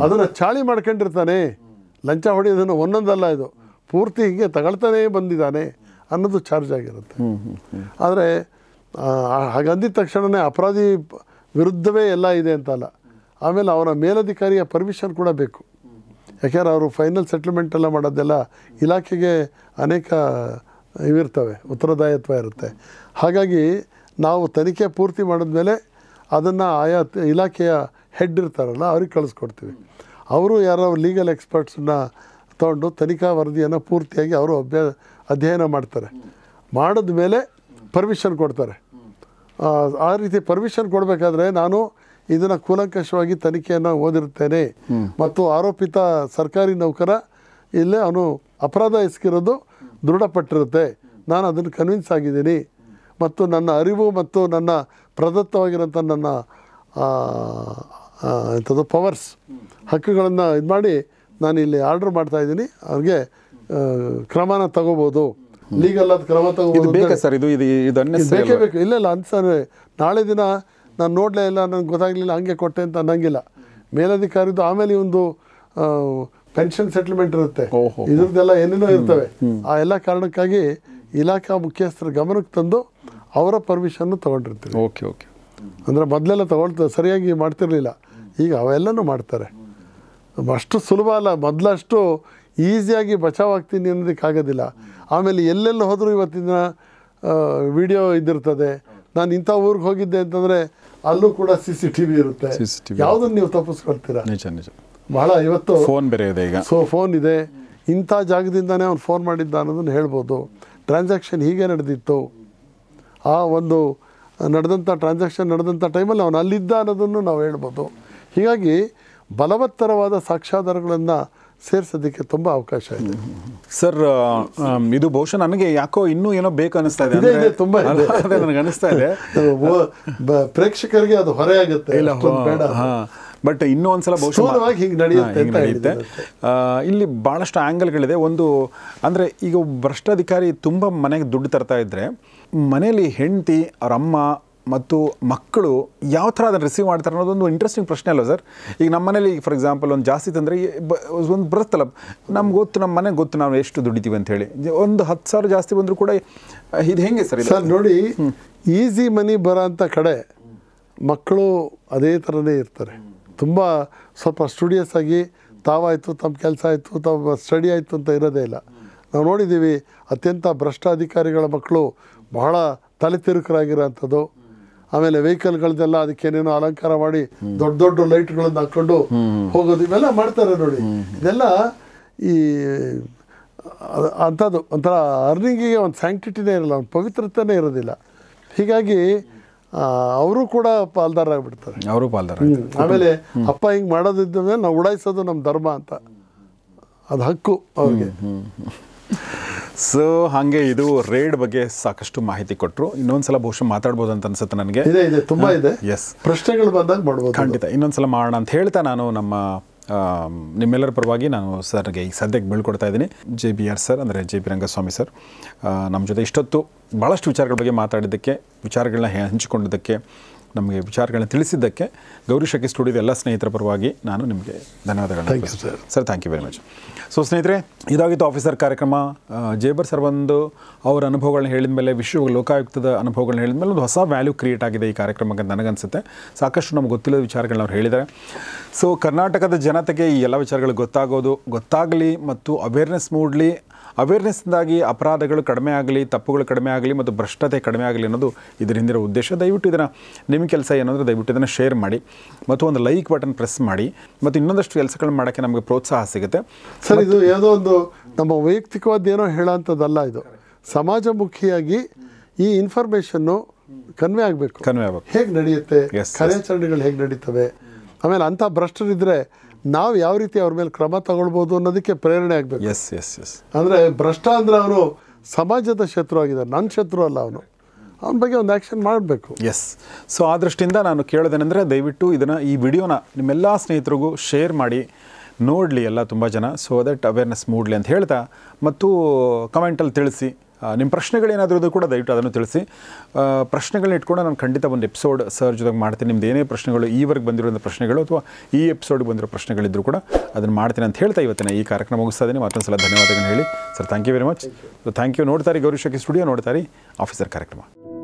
ಅದನ್ನ ಚಾಳಿ ಮಾಡ್ಕೊಂಡಿರ್ತಾನೆ ಲಂಚ ಹೊಡೆಯೋದನ್ನು ಒಂದೊಂದಲ್ಲ ಇದು ಪೂರ್ತಿ ಹೀಗೆ ತಗೊಳ್ತಾನೇ ಬಂದಿದ್ದಾನೆ ಅನ್ನೋದು ಚಾರ್ಜ್ ಆಗಿರುತ್ತೆ ಆದರೆ ಹಾಗಂದಿದ ತಕ್ಷಣವೇ ಅಪರಾಧಿ ವಿರುದ್ಧವೇ ಎಲ್ಲ ಇದೆ ಅಂತಲ್ಲ ಆಮೇಲೆ ಅವರ ಮೇಲಧಿಕಾರಿಯ ಪರ್ಮಿಷನ್ ಕೂಡ ಬೇಕು ಯಾಕೆಂದ್ರೆ ಅವರು ಫೈನಲ್ ಸೆಟ್ಲ್ಮೆಂಟ್ ಎಲ್ಲ ಮಾಡೋದೆಲ್ಲ ಇಲಾಖೆಗೆ ಅನೇಕ ಇವಿರ್ತವೆ ಉತ್ತರದಾಯತ್ವ ಇರುತ್ತೆ ಹಾಗಾಗಿ ನಾವು ತನಿಖೆ ಪೂರ್ತಿ ಮಾಡಿದ್ಮೇಲೆ ಅದನ್ನು ಆಯಾ ಇಲಾಖೆಯ ಹೆಡ್ ಇರ್ತಾರಲ್ಲ ಅವ್ರಿಗೆ ಕಳಿಸ್ಕೊಡ್ತೀವಿ ಅವರು ಯಾರೋ ಲೀಗಲ್ ಎಕ್ಸ್ಪರ್ಟ್ಸನ್ನ ತೊಗೊಂಡು ತನಿಖಾ ವರದಿಯನ್ನು ಪೂರ್ತಿಯಾಗಿ ಅವರು ಅಭ್ಯ ಅಧ್ಯಯನ ಮಾಡ್ತಾರೆ ಮಾಡಿದ ಮೇಲೆ ಪರ್ಮಿಷನ್ ಕೊಡ್ತಾರೆ ಆ ರೀತಿ ಪರ್ಮಿಷನ್ ಕೊಡಬೇಕಾದ್ರೆ ನಾನು ಇದನ್ನು ಕೂಲಂಕಷವಾಗಿ ತನಿಖೆಯನ್ನು ಓದಿರ್ತೇನೆ ಮತ್ತು ಆರೋಪಿತ ಸರ್ಕಾರಿ ನೌಕರ ಇಲ್ಲೇ ಅವನು ಅಪರಾಧ ಎಸಗಿರೋದು ದೃಢಪಟ್ಟಿರುತ್ತೆ ನಾನು ಅದನ್ನು ಕನ್ವಿನ್ಸ್ ಆಗಿದ್ದೀನಿ ಮತ್ತು ನನ್ನ ಅರಿವು ಮತ್ತು ನನ್ನ ಪ್ರದತ್ತವಾಗಿರೋಂಥ ನನ್ನ ಎಂಥದ್ದು ಪವರ್ಸ್ ಹಕ್ಕುಗಳನ್ನು ಇದು ಮಾಡಿ ನಾನು ಇಲ್ಲಿ ಆರ್ಡ್ರ್ ಇದ್ದೀನಿ ಅವ್ರಿಗೆ ಕ್ರಮನ ತಗೋಬೋದು ಲೀಗಲ್ ಅದು ಕ್ರಮ ತಗೋಬೋದು ಸರ್ ಇದು ಇದು ಇದನ್ನು ಬೇಕೇ ಬೇಕು ಇಲ್ಲ ಇಲ್ಲ ಸರ್ ನಾಳೆ ದಿನ ನಾನು ನೋಡಲೇ ಇಲ್ಲ ನನಗೆ ಗೊತ್ತಾಗಲಿಲ್ಲ ಹಂಗೆ ಕೊಟ್ಟೆ ಅಂತ ಅನ್ನಂಗಿಲ್ಲ ಮೇಲಧಿಕಾರಿದು ಆಮೇಲೆ ಒಂದು ಪೆನ್ಷನ್ ಸೆಟಲ್ಮೆಂಟ್ ಇರುತ್ತೆ ಇದ್ರದ್ದೆಲ್ಲ ಏನೇನೋ ಇರ್ತವೆ ಆ ಎಲ್ಲ ಕಾರಣಕ್ಕಾಗಿ ಇಲಾಖಾ ಮುಖ್ಯಸ್ಥರ ಗಮನಕ್ಕೆ ತಂದು ಅವರ ಪರ್ಮಿಷನ್ನು ತಗೊಂಡಿರ್ತೀವಿ ಓಕೆ ಓಕೆ ಅಂದರೆ ಮೊದಲೆಲ್ಲ ತಗೊಳ್ತ ಸರಿಯಾಗಿ ಮಾಡ್ತಿರಲಿಲ್ಲ ಈಗ ಅವೆಲ್ಲನೂ ಮಾಡ್ತಾರೆ ಅಷ್ಟು ಸುಲಭ ಅಲ್ಲ ಮೊದಲಷ್ಟು ಈಸಿಯಾಗಿ ಬಚಾವಾಗ್ತೀನಿ ಆಗೋದಿಲ್ಲ ಆಮೇಲೆ ಎಲ್ಲೆಲ್ಲಿ ಹೋದರೂ ಇವತ್ತಿನ ವಿಡಿಯೋ ಇದಿರ್ತದೆ ನಾನು ಇಂಥ ಊರಿಗೆ ಹೋಗಿದ್ದೆ ಅಂತಂದರೆ ಅಲ್ಲೂ ಕೂಡ ಸಿ ಸಿ ಟಿ ವಿ ಇರುತ್ತೆ ಯಾವುದನ್ನು ನೀವು ತಪ್ಪಿಸ್ಕೊಳ್ತೀರಾ ನಿಜ ನಿಜ ಬಹಳ ಇವತ್ತು ಫೋನ್ ಬೇರೆ ಇದೆ ಈಗ ಸೊ ಫೋನ್ ಇದೆ ಇಂಥ ಜಾಗದಿಂದನೇ ಅವ್ನು ಫೋನ್ ಮಾಡಿದ್ದ ಅನ್ನೋದನ್ನು ಹೇಳ್ಬೋದು ಟ್ರಾನ್ಸಾಕ್ಷನ್ ಹೀಗೆ ನಡೆದಿತ್ತು ಆ ಒಂದು ನಡೆದಂಥ ಟ್ರಾನ್ಸಾಕ್ಷನ್ ನಡೆದಂಥ ಟೈಮಲ್ಲಿ ಅವನು ಅಲ್ಲಿದ್ದ ಅನ್ನೋದನ್ನು ನಾವು ಹೇಳ್ಬೋದು ಹೀಗಾಗಿ ಬಲವತ್ತರವಾದ ಸಾಕ್ಷ್ಯಾಧಾರಗಳನ್ನು ಸೇರಿಸೋದಕ್ಕೆ ತುಂಬ ಅವಕಾಶ ಇದೆ ಸರ್ ಇದು ಬಹುಶಃ ನನಗೆ ಯಾಕೋ ಇನ್ನೂ ಏನೋ ಬೇಕು ಅನಿಸ್ತಾ ಇದೆ ತುಂಬಾ ನನಗೆ ಅನಿಸ್ತಾ ಇದೆ ಪ್ರೇಕ್ಷಕರಿಗೆ ಅದು ಹೊರೆ ಆಗುತ್ತೆ ಇಲ್ಲ ಬೇಡ ಬಟ್ ಇನ್ನೂ ಒಂದ್ಸಲ ಬಹುಶಃ ನಡೆಯುತ್ತೆ ಇಲ್ಲಿ ಭಾಳಷ್ಟು ಆ್ಯಂಗಲ್ಗಳಿದೆ ಒಂದು ಅಂದರೆ ಈಗ ಭ್ರಷ್ಟಾಧಿಕಾರಿ ತುಂಬ ಮನೆಗೆ ದುಡ್ಡು ತರ್ತಾ ಇದ್ದರೆ ಮನೇಲಿ ಹೆಂಡತಿ ಅವ್ರ ಅಮ್ಮ ಮತ್ತು ಮಕ್ಕಳು ಯಾವ ಥರ ಅದನ್ನು ರಿಸೀವ್ ಮಾಡ್ತಾರೆ ಅನ್ನೋದು ಒಂದು ಇಂಟ್ರೆಸ್ಟಿಂಗ್ ಪ್ರಶ್ನೆ ಅಲ್ಲ ಸರ್ ಈಗ ನಮ್ಮ ಮನೇಲಿ ಫಾರ್ ಎಕ್ಸಾಂಪಲ್ ಒಂದು ಜಾಸ್ತಿ ತಂದರೆ ಒಂದು ಬರುತ್ತಲ್ಲ ನಮ್ಗೆ ಗೊತ್ತು ನಮ್ಮ ಮನೆಗೆ ಗೊತ್ತು ನಾವು ಎಷ್ಟು ದುಡಿತೀವಿ ಅಂತ ಹೇಳಿ ಒಂದು ಹತ್ತು ಸಾವಿರ ಜಾಸ್ತಿ ಬಂದರೂ ಕೂಡ ಇದು ಹೆಂಗೆ ಸರ್ ಸರ್ ನೋಡಿ ಈಸಿ ಮನಿ ಬರೋ ಅಂಥ ಕಡೆ ಮಕ್ಕಳು ಅದೇ ಥರನೇ ಇರ್ತಾರೆ ತುಂಬ ಸ್ವಲ್ಪ ಸ್ಟುಡಿಯಸ್ ಆಗಿ ತಾವಾಯಿತು ತಮ್ಮ ಕೆಲಸ ಆಯಿತು ತಮ್ಮ ಸ್ಟಡಿ ಆಯಿತು ಅಂತ ಇರೋದೇ ಇಲ್ಲ ನಾವು ನೋಡಿದ್ದೀವಿ ಅತ್ಯಂತ ಭ್ರಷ್ಟ ಅಧಿಕಾರಿಗಳ ಮಕ್ಕಳು ಬಹಳ ತಲೆ ತಿರುಕರಾಗಿರೋಂಥದ್ದು ಆಮೇಲೆ ವೆಹಿಕಲ್ಗಳನ್ನೆಲ್ಲ ಅದಕ್ಕೇನೇನೋ ಅಲಂಕಾರ ಮಾಡಿ ದೊಡ್ಡ ದೊಡ್ಡ ಲೈಟ್ಗಳನ್ನು ಹಾಕ್ಕೊಂಡು ಹೋಗೋದು ಇವೆಲ್ಲ ಮಾಡ್ತಾರೆ ನೋಡಿ ಇದೆಲ್ಲ ಈ ಅಂಥದ್ದು ಒಂಥರ ಅರ್ನಿಂಗಿಗೆ ಒಂದು ಸ್ಯಾಂಕ್ಟಿಟಿನೇ ಇರಲ್ಲ ಒಂದು ಪವಿತ್ರತೆನೇ ಇರೋದಿಲ್ಲ ಹೀಗಾಗಿ ಅವರು ಕೂಡ ಪಾಲ್ದಾರ ಆಗ್ಬಿಡ್ತಾರೆ ಅವರು ಪಾಲ್ದಾರ ಆಮೇಲೆ ಅಪ್ಪ ಹಿಂಗ್ ಮಾಡೋದಿದ್ದ ನಾವು ಉಡಾಯಿಸೋದು ನಮ್ಮ ಧರ್ಮ ಅಂತ ಅದು ಹಕ್ಕು ಅವ್ರಿಗೆ ಸೊ ಹಾಗೆ ಇದು ರೇಡ್ ಬಗ್ಗೆ ಸಾಕಷ್ಟು ಮಾಹಿತಿ ಕೊಟ್ಟರು ಇನ್ನೊಂದ್ಸಲ ಬಹುಶಃ ಮಾತಾಡ್ಬೋದು ಅಂತ ಅನ್ಸುತ್ತೆ ನನಗೆ ಇದೆ ಇದೆ ತುಂಬಾ ಇದೆ ಎಸ್ ಪ್ರಶ್ನೆಗಳು ಬಂದಾಗ ಮಾಡ್ಬೋದು ಖಂಡಿತ ಇನ್ನೊಂದ್ಸಲ ಮಾಡೋಣ ಅಂತ ಹೇಳ್ತಾ ನಾನು ನಮ್ಮ ನಿಮ್ಮೆಲ್ಲರ ಪರವಾಗಿ ನಾನು ಸರ್ಗೆ ಈಗ ಸದ್ಯಕ್ಕೆ ಬೀಳ್ಕೊಡ್ತಾ ಇದ್ದೀನಿ ಜೆ ಬಿ ಆರ್ ಸರ್ ಅಂದರೆ ಜೆ ಬಿ ರಂಗಸ್ವಾಮಿ ಸರ್ ನಮ್ಮ ಜೊತೆ ಇಷ್ಟೊತ್ತು ಭಾಳಷ್ಟು ವಿಚಾರಗಳ ಬಗ್ಗೆ ಮಾತಾಡಿದ್ದಕ್ಕೆ ವಿಚಾರಗಳನ್ನ ಹಂಚಿಕೊಂಡಿದ್ದಕ್ಕೆ ನಮಗೆ ವಿಚಾರಗಳನ್ನ ತಿಳಿಸಿದ್ದಕ್ಕೆ ಗೌರಿ ಶಕ್ತಿ ಸ್ಟುಡಿಯೋದ ಎಲ್ಲ ಸ್ನೇಹಿತರ ಪರವಾಗಿ ನಾನು ನಿಮಗೆ ಧನ್ಯವಾದಗಳನ್ನು sir thank you very much so ಸ್ನೇಹಿತರೆ ಇದಾಗಿತ್ತು ಆಫೀಸರ್ ಕಾರ್ಯಕ್ರಮ ಜೇಬರ್ ಸರ್ ಒಂದು ಅವರ ಅನುಭವಗಳನ್ನ ಹೇಳಿದ ಮೇಲೆ ವಿಶ್ವ ಲೋಕಾಯುಕ್ತದ ಅನುಭವಗಳನ್ನ ಹೇಳಿದ ಮೇಲೆ ಒಂದು ಹೊಸ ವ್ಯಾಲ್ಯೂ ಕ್ರಿಯೇಟ್ ಆಗಿದೆ ಈ ಕಾರ್ಯಕ್ರಮಕ್ಕೆ ನನಗನ್ಸುತ್ತೆ ಸಾಕಷ್ಟು ನಮ್ಗೆ ಗೊತ್ತಿಲ್ಲದ ವಿಚಾರಗಳನ್ನ ಅವ್ರು ಹೇಳಿದ್ದಾರೆ ಸೊ ಕರ್ನಾಟಕದ ಜನತೆಗೆ ಈ ಎಲ್ಲ ವಿಚಾರಗಳು ಗೊತ್ತಾಗೋದು ಗೊತ್ತಾಗಲಿ ಮತ್ತು ಅವೇರ್ನೆಸ್ ಮೂಡಲಿ ಅವೇರ್ನೆಸ್ನಿಂದಾಗಿ ಅಪರಾಧಗಳು ಕಡಿಮೆ ಆಗಲಿ ತಪ್ಪುಗಳು ಕಡಿಮೆ ಆಗಲಿ ಮತ್ತು ಭ್ರಷ್ಟತೆ ಕಡಿಮೆ ಆಗಲಿ ಅನ್ನೋದು ಇದರ ಹಿಂದಿರೋ ಉದ್ದೇಶ ದಯವಿಟ್ಟು ಇದನ್ನು ನಿಮ್ಮ ಕೆಲಸ ಏನಂದರೆ ದಯವಿಟ್ಟು ಇದನ್ನು ಶೇರ್ ಮಾಡಿ ಮತ್ತು ಒಂದು ಲೈಕ್ ಬಟನ್ ಪ್ರೆಸ್ ಮಾಡಿ ಮತ್ತು ಇನ್ನೊಂದಷ್ಟು ಕೆಲಸಗಳನ್ನ ಮಾಡೋಕ್ಕೆ ನಮಗೆ ಪ್ರೋತ್ಸಾಹ ಸಿಗುತ್ತೆ ಸರ್ ಇದು ಯಾವುದೋ ಒಂದು ನಮ್ಮ ವೈಯಕ್ತಿಕವಾದ ಏನೋ ಹೇಳೋಂಥದ್ದಲ್ಲ ಇದು ಸಮಾಜಮುಖಿಯಾಗಿ ಈ ಇನ್ಫಾರ್ಮೇಷನ್ನು ಕನ್ವೆ ಆಗಬೇಕು ಕನ್ವೆ ಆಗಬೇಕು ಹೇಗೆ ನಡೆಯುತ್ತೆ ಕಾರ್ಯಾಚರಣೆಗಳು ಹೇಗೆ ನಡೀತವೆ ಆಮೇಲೆ ಅಂಥ ಭ್ರಷ್ಟರಿದ್ದರೆ ನಾವು ಯಾವ ರೀತಿ ಅವ್ರ ಮೇಲೆ ಕ್ರಮ ತಗೊಳ್ಬೋದು ಅನ್ನೋದಕ್ಕೆ ಪ್ರೇರಣೆ ಆಗಬೇಕು ಎಸ್ ಎಸ್ ಎಸ್ ಅಂದರೆ ಭ್ರಷ್ಟ ಅಂದರೆ ಅವನು ಸಮಾಜದ ಶತ್ರು ಆಗಿದ್ದಾರೆ ನನ್ನ ಶತ್ರು ಅಲ್ಲ ಅವನು ಅವನ ಬಗ್ಗೆ ಒಂದು ಆ್ಯಕ್ಷನ್ ಮಾಡಬೇಕು ಎಸ್ ಸೊ ಆ ದೃಷ್ಟಿಯಿಂದ ನಾನು ಕೇಳೋದೇನೆಂದರೆ ದಯವಿಟ್ಟು ಇದನ್ನು ಈ ವಿಡಿಯೋನ ನಿಮ್ಮೆಲ್ಲ ಸ್ನೇಹಿತರಿಗೂ ಶೇರ್ ಮಾಡಿ ನೋಡಲಿ ಎಲ್ಲ ತುಂಬ ಜನ ಸೊ ದಟ್ ಅವೇರ್ನೆಸ್ ಮೂಡಲಿ ಅಂತ ಹೇಳ್ತಾ ಮತ್ತು ಕಮೆಂಟಲ್ಲಿ ತಿಳಿಸಿ ನಿಮ್ಮ ಪ್ರಶ್ನೆಗಳೇನಾದರೂ ಕೂಡ ದಯವಿಟ್ಟು ಅದನ್ನು ತಿಳಿಸಿ ಪ್ರಶ್ನೆಗಳನ್ನ ಇಟ್ಕೊಂಡು ನಾನು ಖಂಡಿತ ಒಂದು ಎಪಿಸೋಡ್ ಸರ್ ಜೊತೆಗೆ ಮಾಡ್ತೀನಿ ನಿಮ್ದು ಏನೇ ಪ್ರಶ್ನೆಗಳು ಈವರೆಗೆ ಬಂದಿರುವಂಥ ಪ್ರಶ್ನೆಗಳು ಅಥವಾ ಈ ಎಪಿಸೋಡ್ಗೆ ಬಂದಿರೋ ಪ್ರಶ್ನೆಗಳಿದ್ದರೂ ಕೂಡ ಅದನ್ನು ಮಾಡ್ತೀನಿ ಅಂತ ಹೇಳ್ತಾ ಇವತ್ತಿನ ಈ ಕಾರ್ಯಕ್ರಮ ಮುಗಿಸ್ತಾ ಇದ್ದೀನಿ ಮತ್ತೊಂದು ಸಲ ಧನ್ಯವಾದಗಳನ್ನ ಹೇಳಿ sir thank you very much thank you ನೋಡ್ತಾರೆ ಗೌರಿಶಕ್ಕೆ ಸ್ಟುಡಿಯೋ ನೋಡ್ತಾರೆ ಆಫೀಸರ್ ಕಾರ್ಯಕ್ರಮ